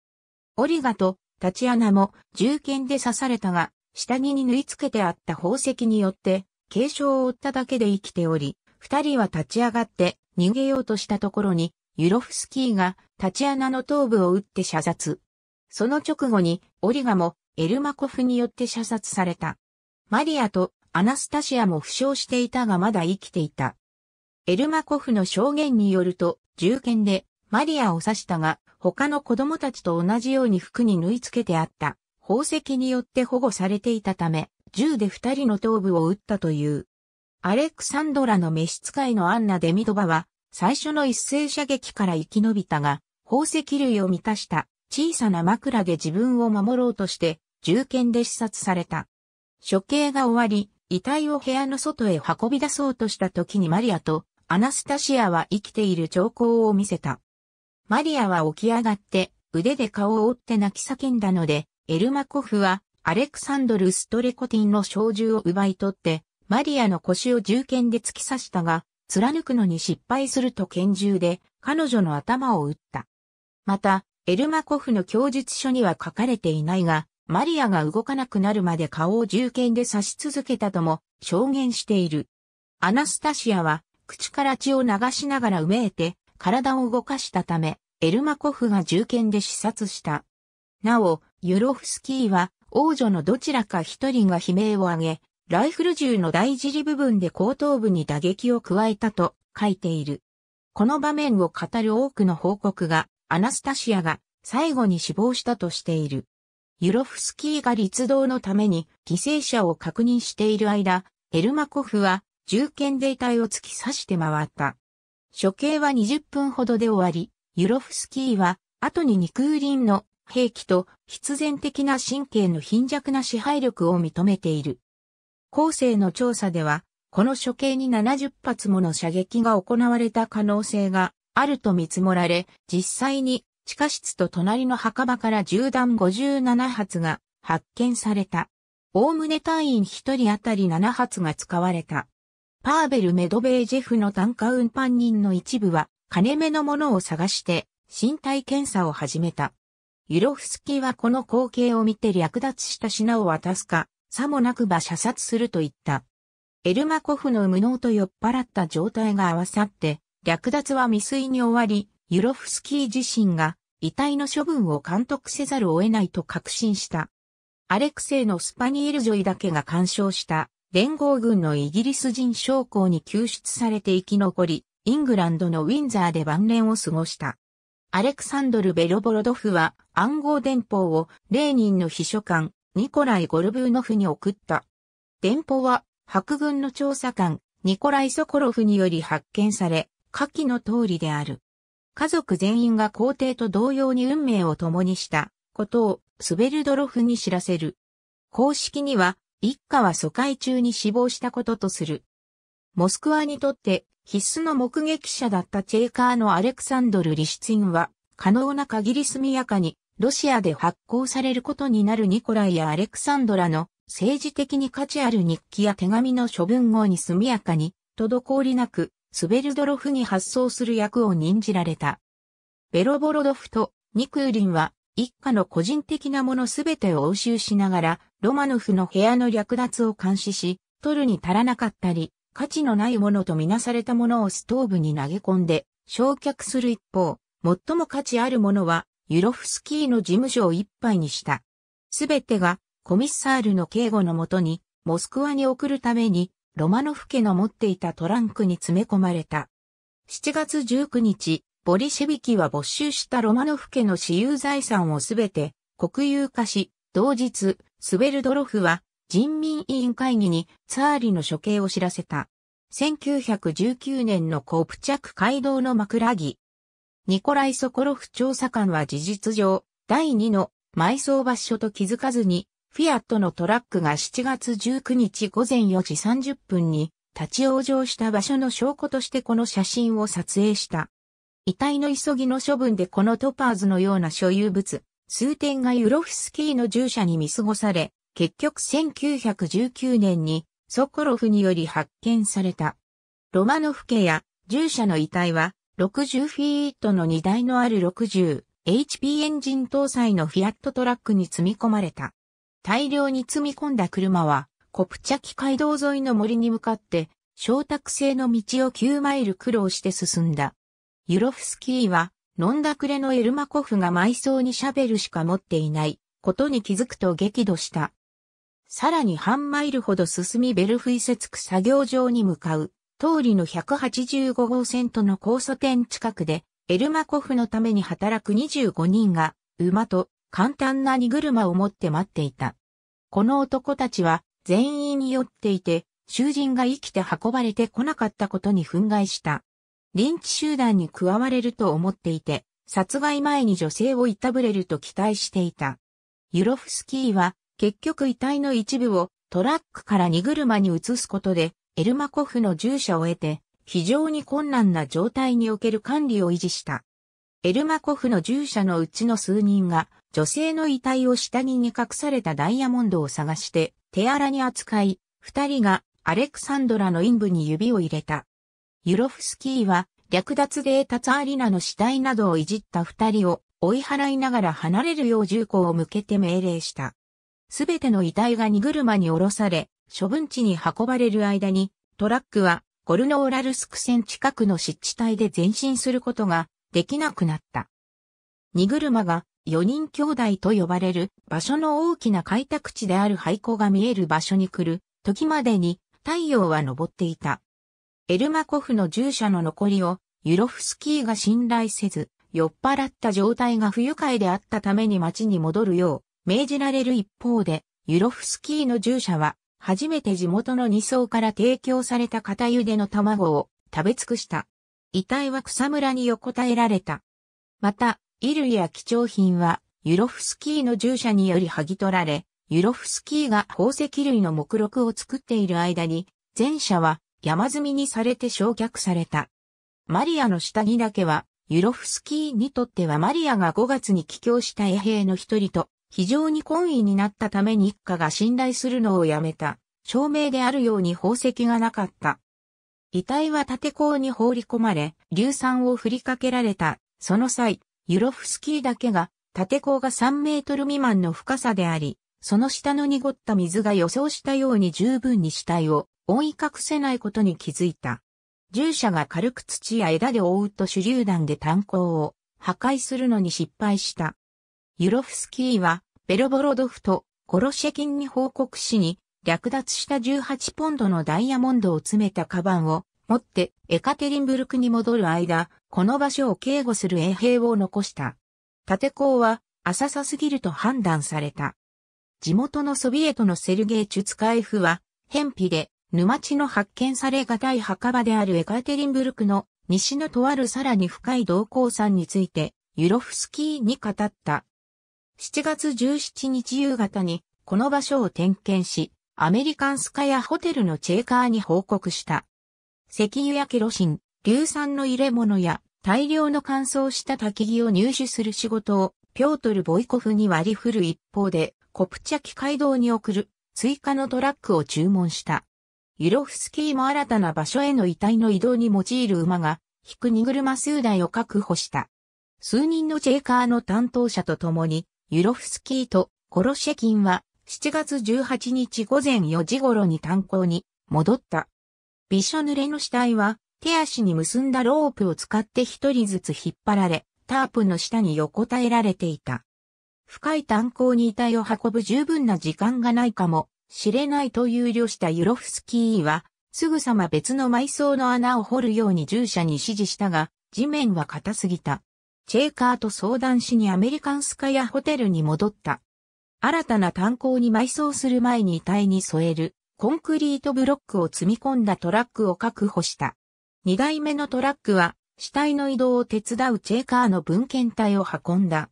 S1: オリガとタチアナも銃剣で刺されたが、下着に縫い付けてあった宝石によって、軽傷を負っただけで生きており、二人は立ち上がって逃げようとしたところに、ユロフスキーがタチアナの頭部を撃って射殺。その直後に、オリガもエルマコフによって射殺された。マリアとアナスタシアも負傷していたがまだ生きていた。エルマコフの証言によると、銃剣でマリアを刺したが、他の子供たちと同じように服に縫い付けてあった、宝石によって保護されていたため、銃で二人の頭部を撃ったという。アレクサンドラの召使いのアンナ・デミドバは、最初の一斉射撃から生き延びたが、宝石類を満たした小さな枕で自分を守ろうとして、銃剣で視察された。処刑が終わり、遺体を部屋の外へ運び出そうとした時にマリアとアナスタシアは生きている兆候を見せた。マリアは起き上がって腕で顔を折って泣き叫んだので、エルマコフはアレクサンドル・ストレコティンの小銃を奪い取って、マリアの腰を銃剣で突き刺したが、貫くのに失敗すると拳銃で彼女の頭を撃った。また、エルマコフの供述書には書かれていないが、マリアが動かなくなるまで顔を銃剣で刺し続けたとも証言している。アナスタシアは口から血を流しながらうめいて体を動かしたため、エルマコフが銃剣で刺殺した。なお、ユロフスキーは王女のどちらか一人が悲鳴を上げ、ライフル銃の大尻部分で後頭部に打撃を加えたと書いている。この場面を語る多くの報告が、アナスタシアが最後に死亡したとしている。ユロフスキーが立道のために犠牲者を確認している間、エルマコフは銃剣で遺体を突き刺して回った。処刑は20分ほどで終わり、ユロフスキーは後に二リンの兵器と必然的な神経の貧弱な支配力を認めている。後世の調査では、この処刑に70発もの射撃が行われた可能性があると見積もられ、実際に地下室と隣の墓場から銃弾57発が発見された。おおむね隊員1人当たり7発が使われた。パーベル・メドベージェフの単価運搬人の一部は金目のものを探して身体検査を始めた。ユロフスキはこの光景を見て略奪した品を渡すか、さもなくば射殺すると言った。エルマコフの無能と酔っ払った状態が合わさって、略奪は未遂に終わり、ユロフスキー自身が遺体の処分を監督せざるを得ないと確信した。アレクセイのスパニエルジョイだけが干渉した連合軍のイギリス人将校に救出されて生き残り、イングランドのウィンザーで晩年を過ごした。アレクサンドル・ベロボロドフは暗号電報をレーニンの秘書官、ニコライ・ゴルブーノフに送った。電報は白軍の調査官、ニコライ・ソコロフにより発見され、下記の通りである。家族全員が皇帝と同様に運命を共にしたことをスベルドロフに知らせる。公式には、一家は疎開中に死亡したこととする。モスクワにとって必須の目撃者だったチェーカーのアレクサンドル・リシツィンは、可能な限り速やかに、ロシアで発行されることになるニコライやアレクサンドラの政治的に価値ある日記や手紙の処分後に速やかに、滞りなくスベルドロフに発送する役を任じられた。ベロボロドフとニクーリンは一家の個人的なものすべてを押収しながら、ロマノフの部屋の略奪を監視し、取るに足らなかったり、価値のないものとみなされたものをストーブに投げ込んで、焼却する一方、最も価値あるものは、ユロフスキーの事務所を一杯にした。すべてが、コミッサールの警護のもとに、モスクワに送るために、ロマノフ家の持っていたトランクに詰め込まれた。7月19日、ボリシェビキは没収したロマノフ家の私有財産をすべて国有化し、同日、スベルドロフは人民委員会議にツァーリの処刑を知らせた。1919年のコープチャク街道の枕木。ニコライ・ソコロフ調査官は事実上、第2の埋葬場所と気づかずにフィアットのトラックが7月19日午前4時30分に立ち往生した場所の証拠としてこの写真を撮影した。遺体の急ぎの処分でこのトパーズのような所有物、数点がユロフスキーの従者に見過ごされ、結局1919年にソコロフにより発見された。ロマノフ家や従者の遺体は60フィートの荷台のある 60HP エンジン搭載のフィアットトラックに積み込まれた。大量に積み込んだ車は、コプチャキ街道沿いの森に向かって、小宅製の道を9マイル苦労して進んだ。ユロフスキーは、飲んだくれのエルマコフが埋葬にシャベルしか持っていないことに気づくと激怒した。さらに半マイルほど進みベルフイセツク作業場に向かう、通りの185号線との交差点近くで、エルマコフのために働く25人が、馬と簡単な荷車を持って待っていた。この男たちは全員に酔っていて、囚人が生きて運ばれてこなかったことに憤慨した。リンチ集団に加われると思っていて、殺害前に女性をいたぶれると期待していた。ユロフスキーは結局遺体の一部をトラックから荷車に移すことで、エルマコフの従者を得て、非常に困難な状態における管理を維持した。エルマコフの従者のうちの数人が、女性の遺体を下着に隠されたダイヤモンドを探して、手荒に扱い、二人がアレクサンドラの陰部に指を入れた。ユロフスキーは、略奪でタツアリナの死体などをいじった二人を追い払いながら離れるよう銃口を向けて命令した。すべての遺体が荷車に降ろされ、処分地に運ばれる間に、トラックはゴルノーラルスク線近くの湿地帯で前進することができなくなった。荷車が四人兄弟と呼ばれる場所の大きな開拓地である廃校が見える場所に来る時までに太陽は昇っていた。エルマコフの従者の残りをユロフスキーが信頼せず、酔っ払った状態が不愉快であったために町に戻るよう命じられる一方で、ユロフスキーの従者は初めて地元の二層から提供された片茹での卵を食べ尽くした。遺体は草むらに横たえられた。また、衣類や貴重品は、ユロフスキーの従者により剥ぎ取られ、ユロフスキーが宝石類の目録を作っている間に、前者は山積みにされて焼却された。マリアの下着だけは、ユロフスキーにとってはマリアが5月に帰郷した衛兵の一人と、非常に懇意になったために一家が信頼するのをやめた。証明であるように宝石がなかった。遺体は縦てに放り込まれ、硫酸を振りかけられた。その際、ユロフスキーだけが、縦てが3メートル未満の深さであり、その下の濁った水が予想したように十分に死体を覆い隠せないことに気づいた。従者が軽く土や枝で覆うと手榴弾で炭鉱を破壊するのに失敗した。ユロフスキーは、ベロボロドフとゴロシェキンに報告しに、略奪した18ポンドのダイヤモンドを詰めたカバンを持ってエカテリンブルクに戻る間、この場所を警護する衛兵を残した。立港は浅さすぎると判断された。地元のソビエトのセルゲイ・チュツカエフは、偏僻で沼地の発見されがたい墓場であるエカテリンブルクの西のとあるさらに深い同行山について、ユロフスキーに語った。7月17日夕方に、この場所を点検し、アメリカンスカヤホテルのチェーカーに報告した。石油やケロシン、硫酸の入れ物や大量の乾燥した焚き木を入手する仕事をピョートル・ボイコフに割り振る一方で、コプチャキ街道に送る追加のトラックを注文した。ユロフスキーも新たな場所への遺体の移動に用いる馬が、引く荷車数台を確保した。数人のチェーカーの担当者と共に、ユロフスキーとコロシェキンは7月18日午前4時頃に炭鉱に戻った。びしょ濡れの死体は手足に結んだロープを使って一人ずつ引っ張られ、タープの下に横たえられていた。深い炭鉱に遺体を運ぶ十分な時間がないかもしれないと憂慮したユロフスキーは、すぐさま別の埋葬の穴を掘るように従者に指示したが、地面は硬すぎた。チェーカーと相談しにアメリカンスカヤホテルに戻った。新たな炭鉱に埋葬する前に遺体に添えるコンクリートブロックを積み込んだトラックを確保した。二台目のトラックは死体の移動を手伝うチェーカーの文献体を運んだ。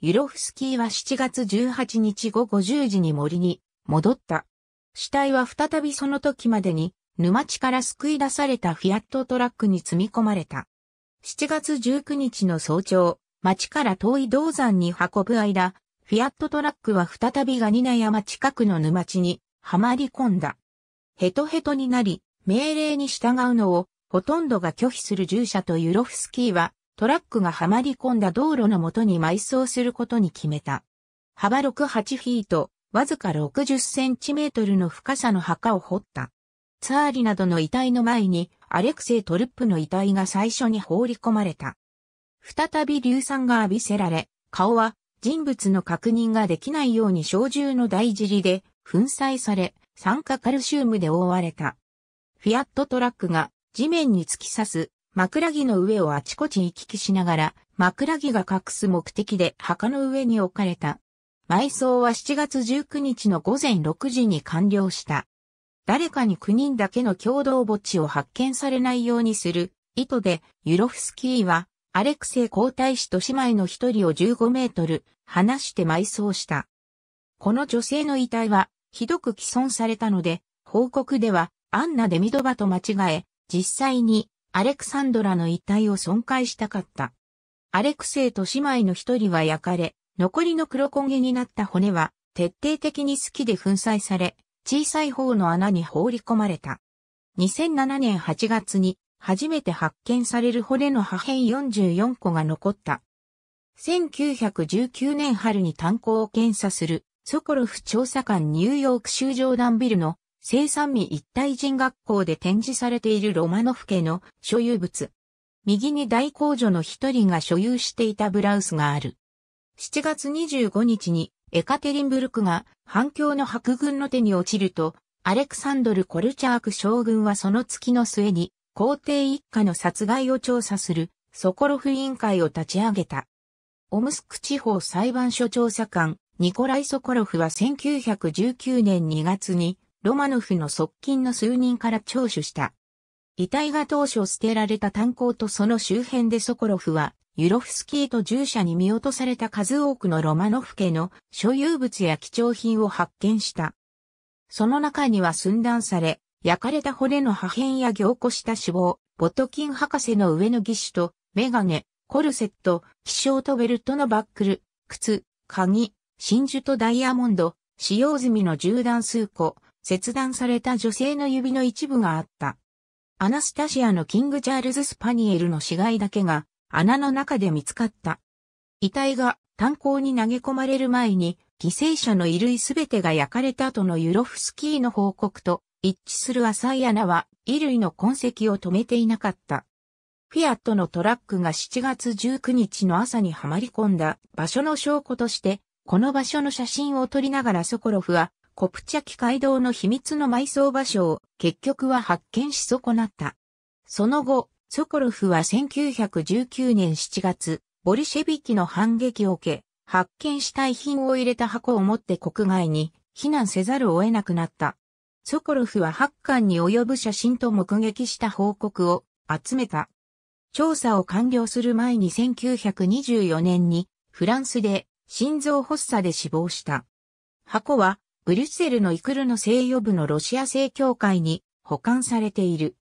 S1: ユロフスキーは7月18日午後10時に森に戻った。死体は再びその時までに沼地から救い出されたフィアットトラックに積み込まれた。7月19日の早朝、町から遠い銅山に運ぶ間、フィアットトラックは再びガニナ山近くの沼地にはまり込んだ。ヘトヘトになり、命令に従うのをほとんどが拒否する従者とユロフスキーはトラックがはまり込んだ道路のもとに埋葬することに決めた。幅6、8フィート、わずか60センチメートルの深さの墓を掘った。ツァーリなどの遺体の前に、アレクセイ・トルップの遺体が最初に放り込まれた。再び硫酸が浴びせられ、顔は人物の確認ができないように小銃の大尻で粉砕され、酸化カルシウムで覆われた。フィアットトラックが地面に突き刺す枕木の上をあちこち行き来しながら枕木が隠す目的で墓の上に置かれた。埋葬は7月19日の午前6時に完了した。誰かに9人だけの共同墓地を発見されないようにする意図で、ユロフスキーはアレクセイ皇太子と姉妹の一人を15メートル離して埋葬した。この女性の遺体はひどく既存されたので、報告ではアンナ・デミドバと間違え、実際にアレクサンドラの遺体を損壊したかった。アレクセイと姉妹の一人は焼かれ、残りの黒焦げになった骨は徹底的に好きで粉砕され、小さい方の穴に放り込まれた。2007年8月に初めて発見される骨の破片44個が残った。1919年春に炭鉱を検査するソコロフ調査官ニューヨーク州ジョーダンビルの生産未一体人学校で展示されているロマノフ家の所有物。右に大工女の一人が所有していたブラウスがある。7月25日にエカテリンブルクが反響の白軍の手に落ちると、アレクサンドル・コルチャーク将軍はその月の末に皇帝一家の殺害を調査するソコロフ委員会を立ち上げた。オムスク地方裁判所調査官、ニコライ・ソコロフは1919年2月にロマノフの側近の数人から聴取した。遺体が当初捨てられた炭鉱とその周辺でソコロフは、ユロフスキーと従者に見落とされた数多くのロマノフ家の所有物や貴重品を発見した。その中には寸断され、焼かれた骨の破片や凝固した脂肪、ボトキン博士の上の義手と、メガネ、コルセット、気象とベルトのバックル、靴、鍵、真珠とダイヤモンド、使用済みの銃弾数個、切断された女性の指の一部があった。アナスタシアのキング・チャールズ・スパニエルの死骸だけが穴の中で見つかった。遺体が炭鉱に投げ込まれる前に犠牲者の衣類すべてが焼かれた後のユロフスキーの報告と一致する浅い穴は衣類の痕跡を止めていなかった。フィアットのトラックが7月19日の朝にはまり込んだ場所の証拠として、この場所の写真を撮りながらソコロフは、コプチャキ街道の秘密の埋葬場所を結局は発見し損なった。その後、ソコロフは1919年7月、ボルシェビキの反撃を受け、発見した遺品を入れた箱を持って国外に避難せざるを得なくなった。ソコロフは8巻に及ぶ写真と目撃した報告を集めた。調査を完了する前に1924年にフランスで心臓発作で死亡した。箱はブリュッセルのイクルの西予部のロシア正教会に保管されている。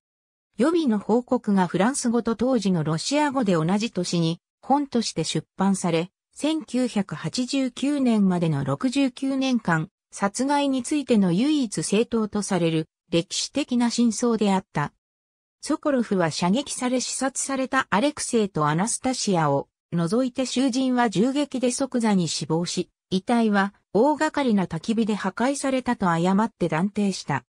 S1: 予備の報告がフランス語と当時のロシア語で同じ年に本として出版され、1989年までの69年間殺害についての唯一正当とされる歴史的な真相であった。ソコロフは射撃され刺殺されたアレクセイとアナスタシアを除いて囚人は銃撃で即座に死亡し、遺体は大掛かりな焚き火で破壊されたと誤って断定した。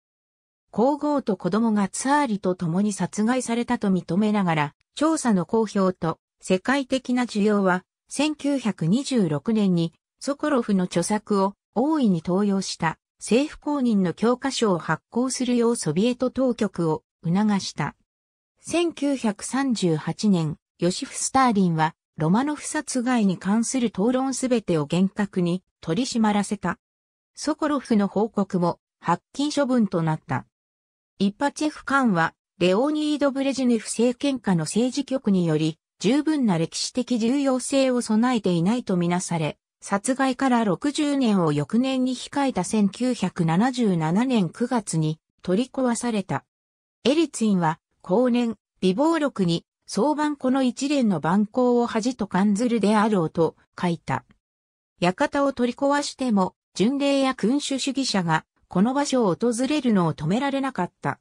S1: 皇后と子供がツアーリと共に殺害されたと認めながら、調査の公表と世界的な需要は1926年にソコロフの著作を大いに登用した政府公認の教科書を発行するようソビエト当局を促した。1938年、ヨシフ・スターリンはロマノフ殺害に関する討論すべてを厳格に取り締まらせた。ソコロフの報告も発禁処分となった。一発チェフ官はレオニード・ブレジネフ政権下の政治局により十分な歴史的重要性を備えていないとみなされ、殺害から60年を翌年に控えた1977年9月に取り壊された。エリツィンは、後年、微暴録に、早番この一連の蛮行を恥と感ずるであろうと書いた。館を取り壊しても、巡礼や君主主義者が、この場所を訪れるのを止められなかった。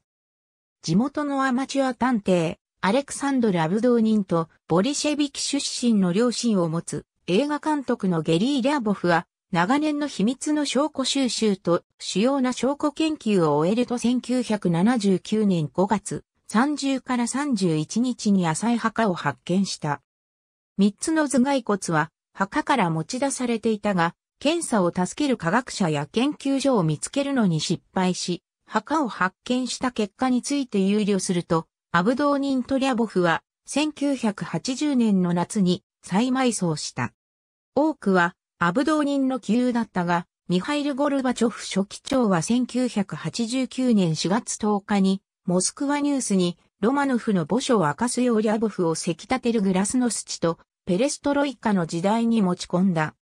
S1: 地元のアマチュア探偵、アレクサンドル・アブドーニンとボリシェビキ出身の両親を持つ映画監督のゲリー・リャーボフは、長年の秘密の証拠収集と主要な証拠研究を終えると1979年5月30から31日に浅い墓を発見した。3つの頭蓋骨は墓から持ち出されていたが、検査を助ける科学者や研究所を見つけるのに失敗し、墓を発見した結果について憂慮すると、アブドーニントリャボフは1980年の夏に再埋葬した。多くはアブドー人の旧だったが、ミハイル・ゴルバチョフ書記長は1989年4月10日に、モスクワニュースに、ロマノフの墓所を明かすようリャボフをせき立てるグラスの土と、ペレストロイカの時代に持ち込んだ。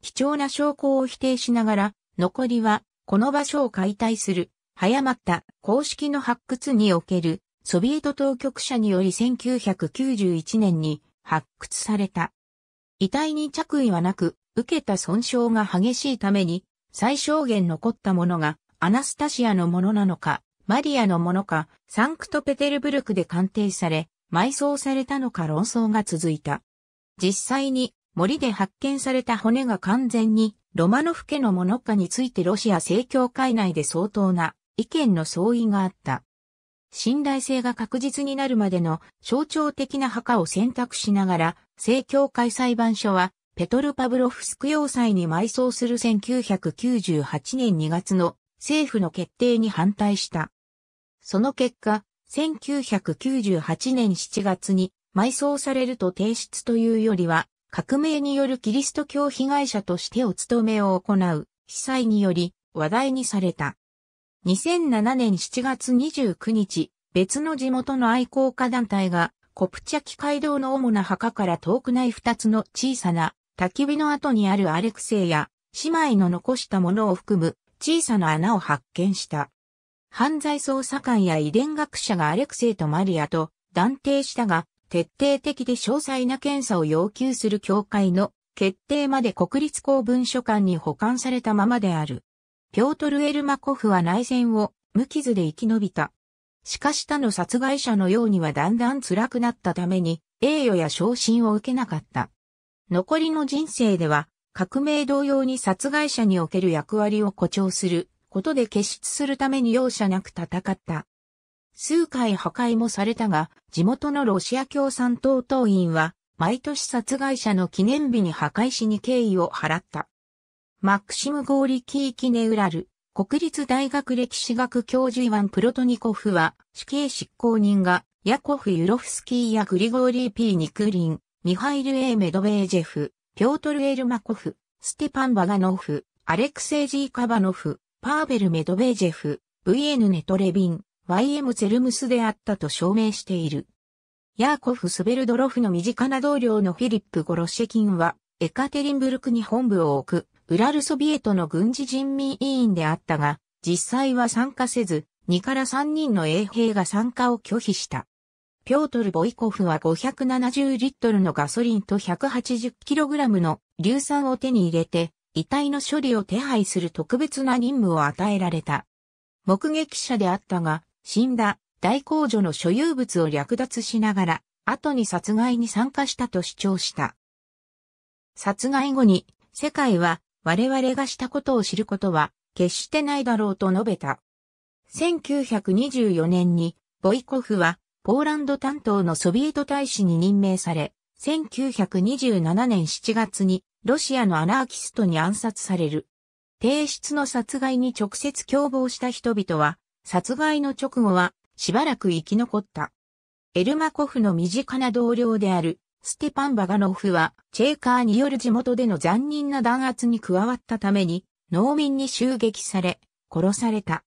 S1: 貴重な証拠を否定しながら、残りは、この場所を解体する、早まった公式の発掘における、ソビエト当局者により1991年に発掘された。遺体に着衣はなく、受けた損傷が激しいために、最小限残ったものが、アナスタシアのものなのか、マリアのものか、サンクトペテルブルクで鑑定され、埋葬されたのか論争が続いた。実際に森で発見された骨が完全にロマノフ家のものかについてロシア正教会内で相当な意見の相違があった。信頼性が確実になるまでの象徴的な墓を選択しながら、正教会裁判所は、ペトル・パブロフスク要塞に埋葬する1998年2月の政府の決定に反対した。その結果、1998年7月に埋葬されると提出というよりは、革命によるキリスト教被害者としてお務めを行う被災により話題にされた。2007年7月29日、別の地元の愛好家団体が、コプチャキ街道の主な墓から遠くない二つの小さな焚き火の跡にあるアレクセイや姉妹の残したものを含む小さな穴を発見した。犯罪捜査官や遺伝学者がアレクセイとマリアと断定したが、徹底的で詳細な検査を要求する教会の決定まで国立公文書館に保管されたままである。ピョートル・エルマコフは内戦を無傷で生き延びた。しかし他の殺害者のようにはだんだん辛くなったために、栄誉や昇進を受けなかった。残りの人生では、革命同様に殺害者における役割を誇張することで結出するために容赦なく戦った。数回破壊もされたが、地元のロシア共産党党員は、毎年殺害者の記念日に破壊しに敬意を払った。マクシム・ゴーリキー・キネウラル、国立大学歴史学教授イワン・プロトニコフは、死刑執行人が、ヤコフ・ユロフスキーやグリゴーリー・ピー・ニクリン、ミハイル・エー・メドベージェフ、ピョートル・エル・マコフ、ステパン・バガノフ、アレクセイ・ジー・カバノフ、パーベル・メドベージェフ、VN・ ネトレビン、YM・ ゼルムスであったと証明している。ヤーコフ・スベルドロフの身近な同僚のフィリップ・ゴロシェキンは、エカテリンブルクに本部を置く、ウラルソビエトの軍事人民委員であったが、実際は参加せず、2から3人の衛兵が参加を拒否した。ピョートル・ボイコフは570リットルのガソリンと 180kg の硫酸を手に入れて、遺体の処理を手配する特別な任務を与えられた。目撃者であったが、死んだ大工女の所有物を略奪しながら、後に殺害に参加したと主張した。殺害後に、世界は我々がしたことを知ることは決してないだろうと述べた。1924年にボイコフはポーランド担当のソビエト大使に任命され、1927年7月にロシアのアナーキストに暗殺される。提出の殺害に直接共謀した人々は、殺害の直後はしばらく生き残った。エルマコフの身近な同僚であるステパン・バガノフは、チェーカーによる地元での残忍な弾圧に加わったために、農民に襲撃され、殺された。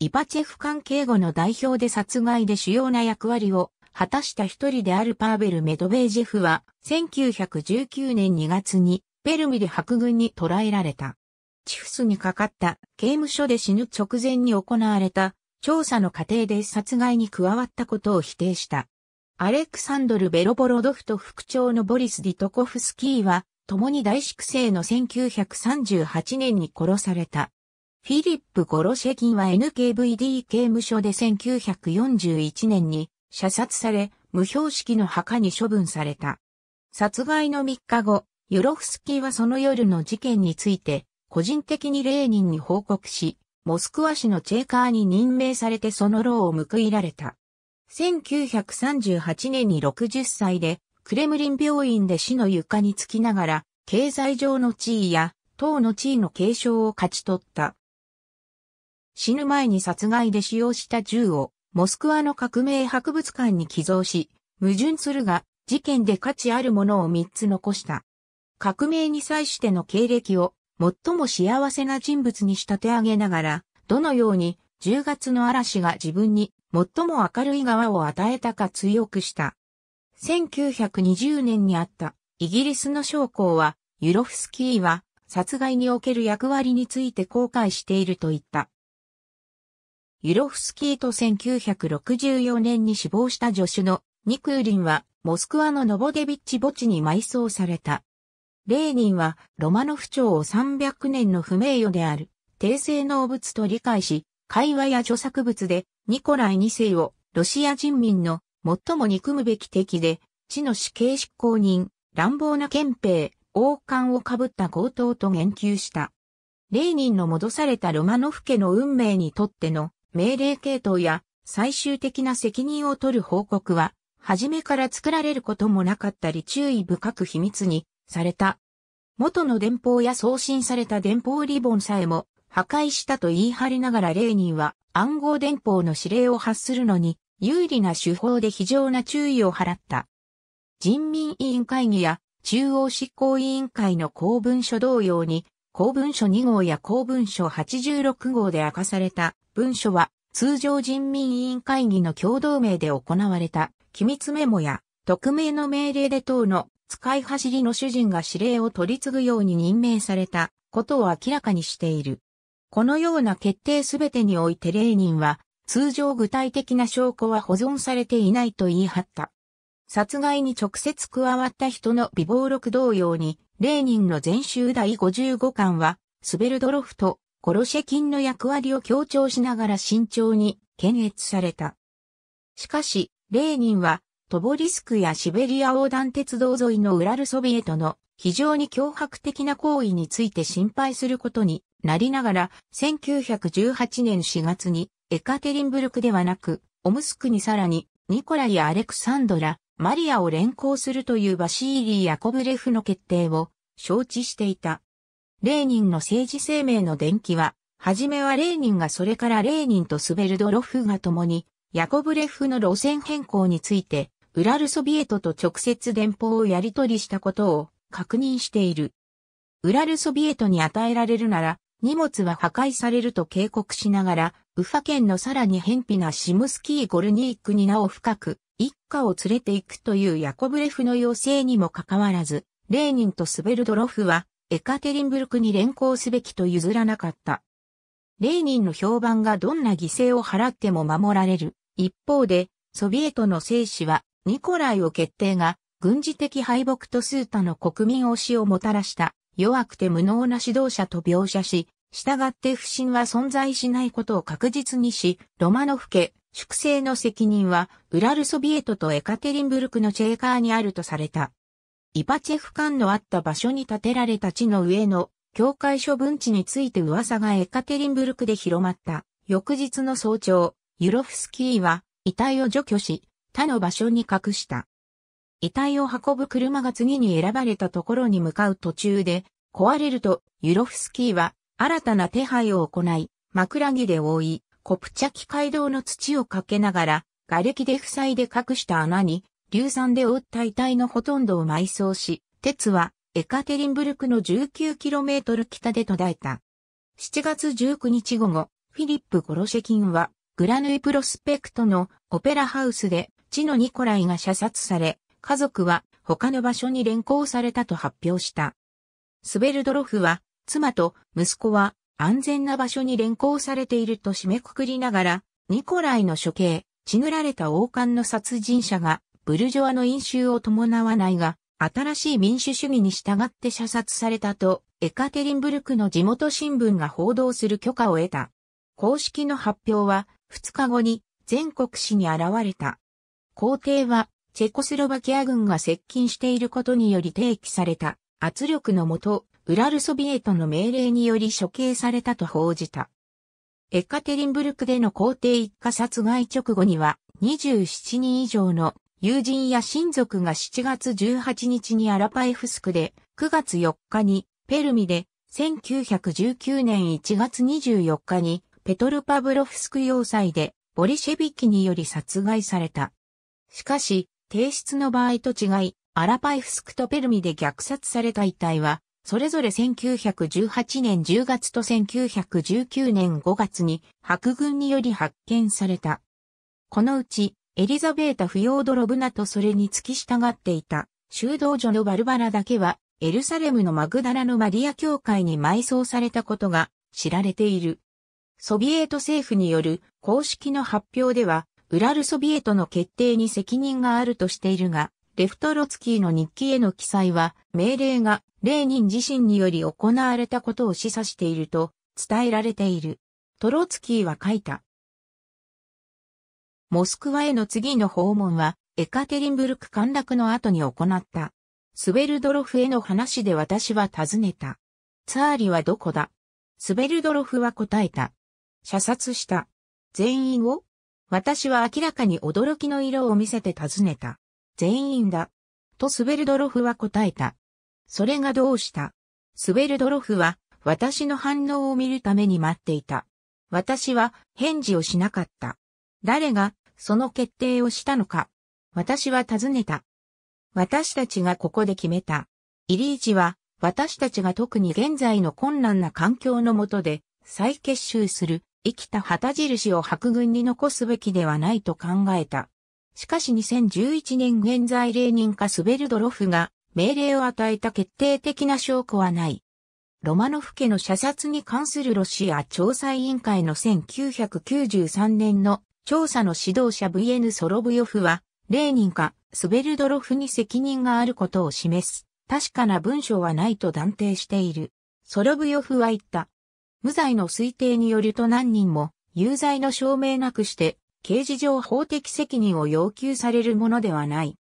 S1: イパチェフ関係後の代表で殺害で主要な役割を果たした一人であるパーベル・メドベージェフは、1919年2月に、ペルミで白軍に捕らえられた。チフスにかかった刑務所で死ぬ直前に行われた調査の過程で殺害に加わったことを否定した。アレクサンドル・ベロボロドフと副長のボリス・ディトコフスキーは、共に大粛清の1938年に殺された。フィリップ・ゴロシェキンは NKVD 刑務所で1941年に射殺され、無標識の墓に処分された。殺害の3日後、ヨロフスキーはその夜の事件について、個人的にレーニンに報告し、モスクワ市のチェーカーに任命されてその労を報いられた。1938年に60歳で、クレムリン病院で死の床につきながら、経済上の地位や、党の地位の継承を勝ち取った。死ぬ前に殺害で使用した銃を、モスクワの革命博物館に寄贈し、矛盾するが、事件で価値あるものを3つ残した。革命に際しての経歴を、最も幸せな人物に仕立て上げながら、どのように10月の嵐が自分に最も明るい側を与えたか強くした。1920年にあったイギリスの将校は、ユロフスキーは殺害における役割について後悔していると言った。ユロフスキーと1964年に死亡した助手のニクーリンはモスクワのノボデビッチ墓地に埋葬された。レーニンはロマノフ朝を300年の不名誉である、帝政の物と理解し、会話や著作物で、ニコライ2世をロシア人民の最も憎むべき敵で、地の死刑執行人、乱暴な憲兵、王冠をかぶった強盗と言及した。レーニンの戻されたロマノフ家の運命にとっての命令系統や最終的な責任を取る報告は、初めから作られることもなかったり注意深く秘密にされた。元の電報や送信された電報リボンさえも破壊したと言い張りながらレーニンは暗号電報の指令を発するのに有利な手法で非常な注意を払った。人民委員会議や中央執行委員会の公文書同様に公文書2号や公文書86号で明かされた文書は通常人民委員会議の共同名で行われた機密メモや匿名の命令で等の使い走りの主人が指令を取り継ぐように任命されたことを明らかにしている。このような決定すべてにおいてレーニンは、通常具体的な証拠は保存されていないと言い張った。殺害に直接加わった人の微暴録同様に、レーニンの全集第55巻は、スベルドロフとコロシェキンの役割を強調しながら慎重に検閲された。しかし、レーニンは、トボリスクやシベリア横断鉄道沿いのウラルソビエトの非常に脅迫的な行為について心配することになりながら、1918年4月にエカテリンブルクではなく、オムスクにさらに、ニコライやアレクサンドラ、マリアを連行するというバシーリー・ヤコブレフの決定を承知していた。レーニンの政治生命の伝記は、はじめはレーニンがそれからレーニンとスベルドロフが共に、ヤコブレフの路線変更について、ウラルソビエトと直接電報をやり取りしたことを確認している。ウラルソビエトに与えられるなら、荷物は破壊されると警告しながら、ウファ県のさらに偏僻なシムスキー・ゴルニークに名を深く、一家を連れて行くというヤコブレフの要請にもかかわらず、レーニンとスベルドロフは、エカテリンブルクに連行すべきと譲らなかった。レーニンの評判がどんな犠牲を払っても守られる。一方で、ソビエトの生死は、ニコライを決定が軍事的敗北とスータの国民推しをもたらした弱くて無能な指導者と描写し、従って不信は存在しないことを確実にし、ロマノフ家、粛清の責任は、ウラルソビエトとエカテリンブルクのチェーカーにあるとされた。イパチェフ間のあった場所に建てられた地の上の境界処分地について噂がエカテリンブルクで広まった。翌日の早朝、ユロフスキーは遺体を除去し、他の場所に隠した。遺体を運ぶ車が次に選ばれたところに向かう途中で、壊れると、ユロフスキーは、新たな手配を行い、枕木で覆い、コプチャキ街道の土をかけながら、瓦礫で塞いで隠した穴に、硫酸で覆った遺体のほとんどを埋葬し、鉄は、エカテリンブルクの 19km 北で途絶えた。7月19日午後、フィリップ・ゴロシェキンは、グラヌイプロスペクトのオペラハウスで、地のニコライが射殺され、家族は他の場所に連行されたと発表した。スベルドロフは、妻と息子は安全な場所に連行されていると締めくくりながら、ニコライの処刑、血塗られた王冠の殺人者が、ブルジョアの飲酒を伴わないが、新しい民主主義に従って射殺されたと、エカテリンブルクの地元新聞が報道する許可を得た。公式の発表は、2日後に全国紙に現れた。皇帝は、チェコスロバキア軍が接近していることにより提起された圧力のもと、ウラルソビエトの命令により処刑されたと報じた。エカテリンブルクでの皇帝一家殺害直後には27人以上の友人や親族が7月18日にアラパエフスクで9月4日にペルミで1919年1月24日にペトルパブロフスク要塞でボリシェビキにより殺害された。しかし、提出の場合と違い、アラパイフスクとペルミで虐殺された遺体は、それぞれ1918年10月と1919年5月に白軍により発見された。このうち、エリザベータ・フヨードロブナとそれに付き従っていた、修道女のバルバラだけは、エルサレムのマグダラのマリア教会に埋葬されたことが知られている。ソビエト政府による公式の発表では、ウラルソビエトの決定に責任があるとしているが、レフトロツキーの日記への記載は、命令がレーニン自身により行われたことを示唆していると伝えられている。トロツキーは書いた。モスクワへの次の訪問は、エカテリンブルク陥落の後に行った。スベルドロフへの話で私は尋ねた。ツァーリはどこだスベルドロフは答えた。射殺した。全員を私は明らかに驚きの色を見せて尋ねた。全員だ。とスベルドロフは答えた。それがどうしたスベルドロフは私の反応を見るために待っていた。私は返事をしなかった。誰がその決定をしたのか。私は尋ねた。私たちがここで決めた。イリーチは私たちが特に現在の困難な環境の下で再結集する生きた旗印を白軍に残すべきではないと考えた。しかし2011年現在レーニンかスベルドロフが命令を与えた決定的な証拠はない。ロマノフ家の射殺に関するロシア調査委員会の1993年の調査の指導者 VN ソロブヨフは、レーニンかスベルドロフに責任があることを示す。確かな文章はないと断定している。ソロブヨフは言った。無罪の推定によると何人も有罪の証明なくして刑事上法的責任を要求されるものではない。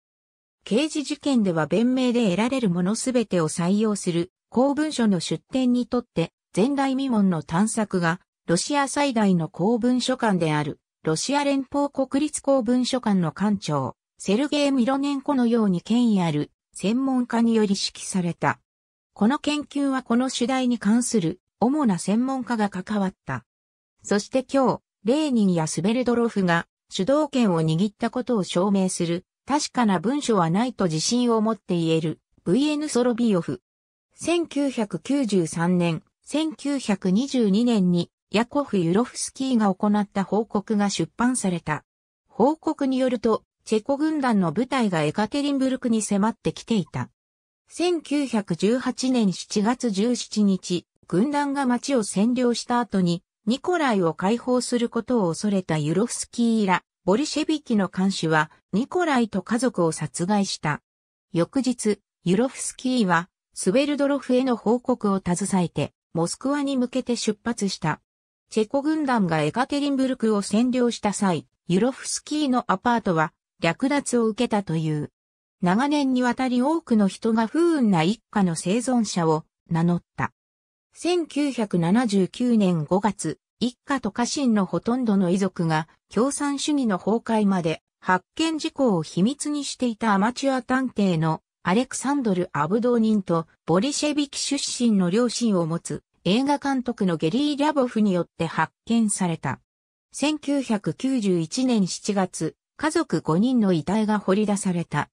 S1: 刑事事件では弁明で得られるものすべてを採用する公文書の出典にとって前代未聞の探索がロシア最大の公文書館であるロシア連邦国立公文書館の館長セルゲイ・ミロネンコのように権威ある専門家により指揮された。この研究はこの主題に関する主な専門家が関わった。そして今日、レーニンやスベルドロフが主導権を握ったことを証明する確かな文書はないと自信を持って言える VN ソロビオフ。1993年、1922年にヤコフ・ユロフスキーが行った報告が出版された。報告によると、チェコ軍団の部隊がエカテリンブルクに迫ってきていた。1918年7月17日、軍団が町を占領した後に、ニコライを解放することを恐れたユロフスキーラ、ボリシェビキの監視は、ニコライと家族を殺害した。翌日、ユロフスキーは、スベルドロフへの報告を携えて、モスクワに向けて出発した。チェコ軍団がエカテリンブルクを占領した際、ユロフスキーのアパートは、略奪を受けたという。長年にわたり多くの人が不運な一家の生存者を名乗った。1979年5月、一家と家臣のほとんどの遺族が共産主義の崩壊まで発見事項を秘密にしていたアマチュア探偵のアレクサンドル・アブドーニンとボリシェビキ出身の両親を持つ映画監督のゲリー・リャボフによって発見された。1991年7月、家族5人の遺体が掘り出された。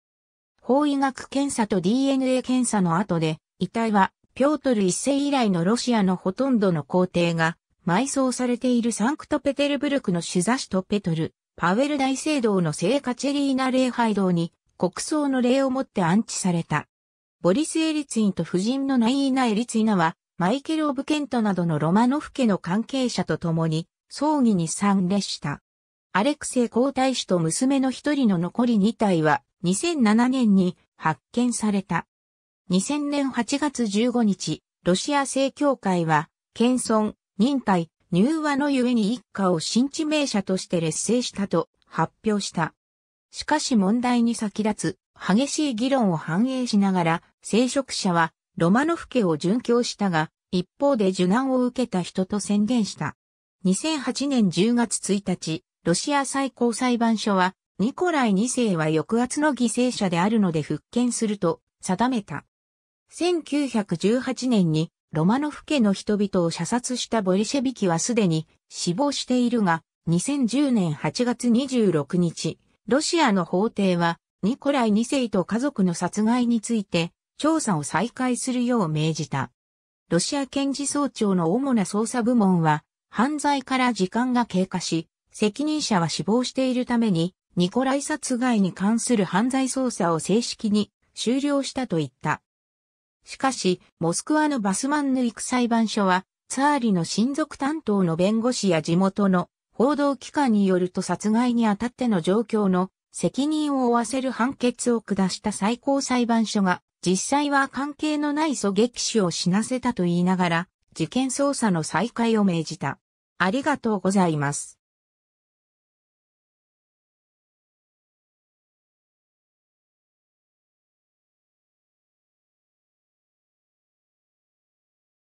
S1: 法医学検査と DNA 検査の後で、遺体はピョートル一世以来のロシアのほとんどの皇帝が埋葬されているサンクトペテルブルクの主座氏とペトル、パウェル大聖堂の聖カチェリーナ礼拝堂に国葬の礼をもって安置された。ボリス・エリツィンと夫人のナイーナ・エリツィナは、マイケル・オブ・ケントなどのロマノフ家の関係者と共に、葬儀に参列した。アレクセイ皇太子と娘の一人の残り2体は、2007年に発見された。2000年8月15日、ロシア正教会は、謙遜、忍耐、入和のゆえに一家を新知名者として劣勢したと発表した。しかし問題に先立つ激しい議論を反映しながら、聖職者はロマノフ家を殉教したが、一方で受難を受けた人と宣言した。2008年10月1日、ロシア最高裁判所は、ニコライ2世は抑圧の犠牲者であるので復権すると定めた。1918年にロマノフ家の人々を射殺したボリシェビキはすでに死亡しているが、2010年8月26日、ロシアの法廷はニコライ2世と家族の殺害について調査を再開するよう命じた。ロシア検事総長の主な捜査部門は、犯罪から時間が経過し、責任者は死亡しているために、ニコライ殺害に関する犯罪捜査を正式に終了したと言った。しかし、モスクワのバスマンヌイク裁判所は、ツァーリの親族担当の弁護士や地元の報道機関によると殺害にあたっての状況の責任を負わせる判決を下した最高裁判所が、実際は関係のない狙撃手を死なせたと言いながら、事件捜査の再開を命じた。ありがとうございます。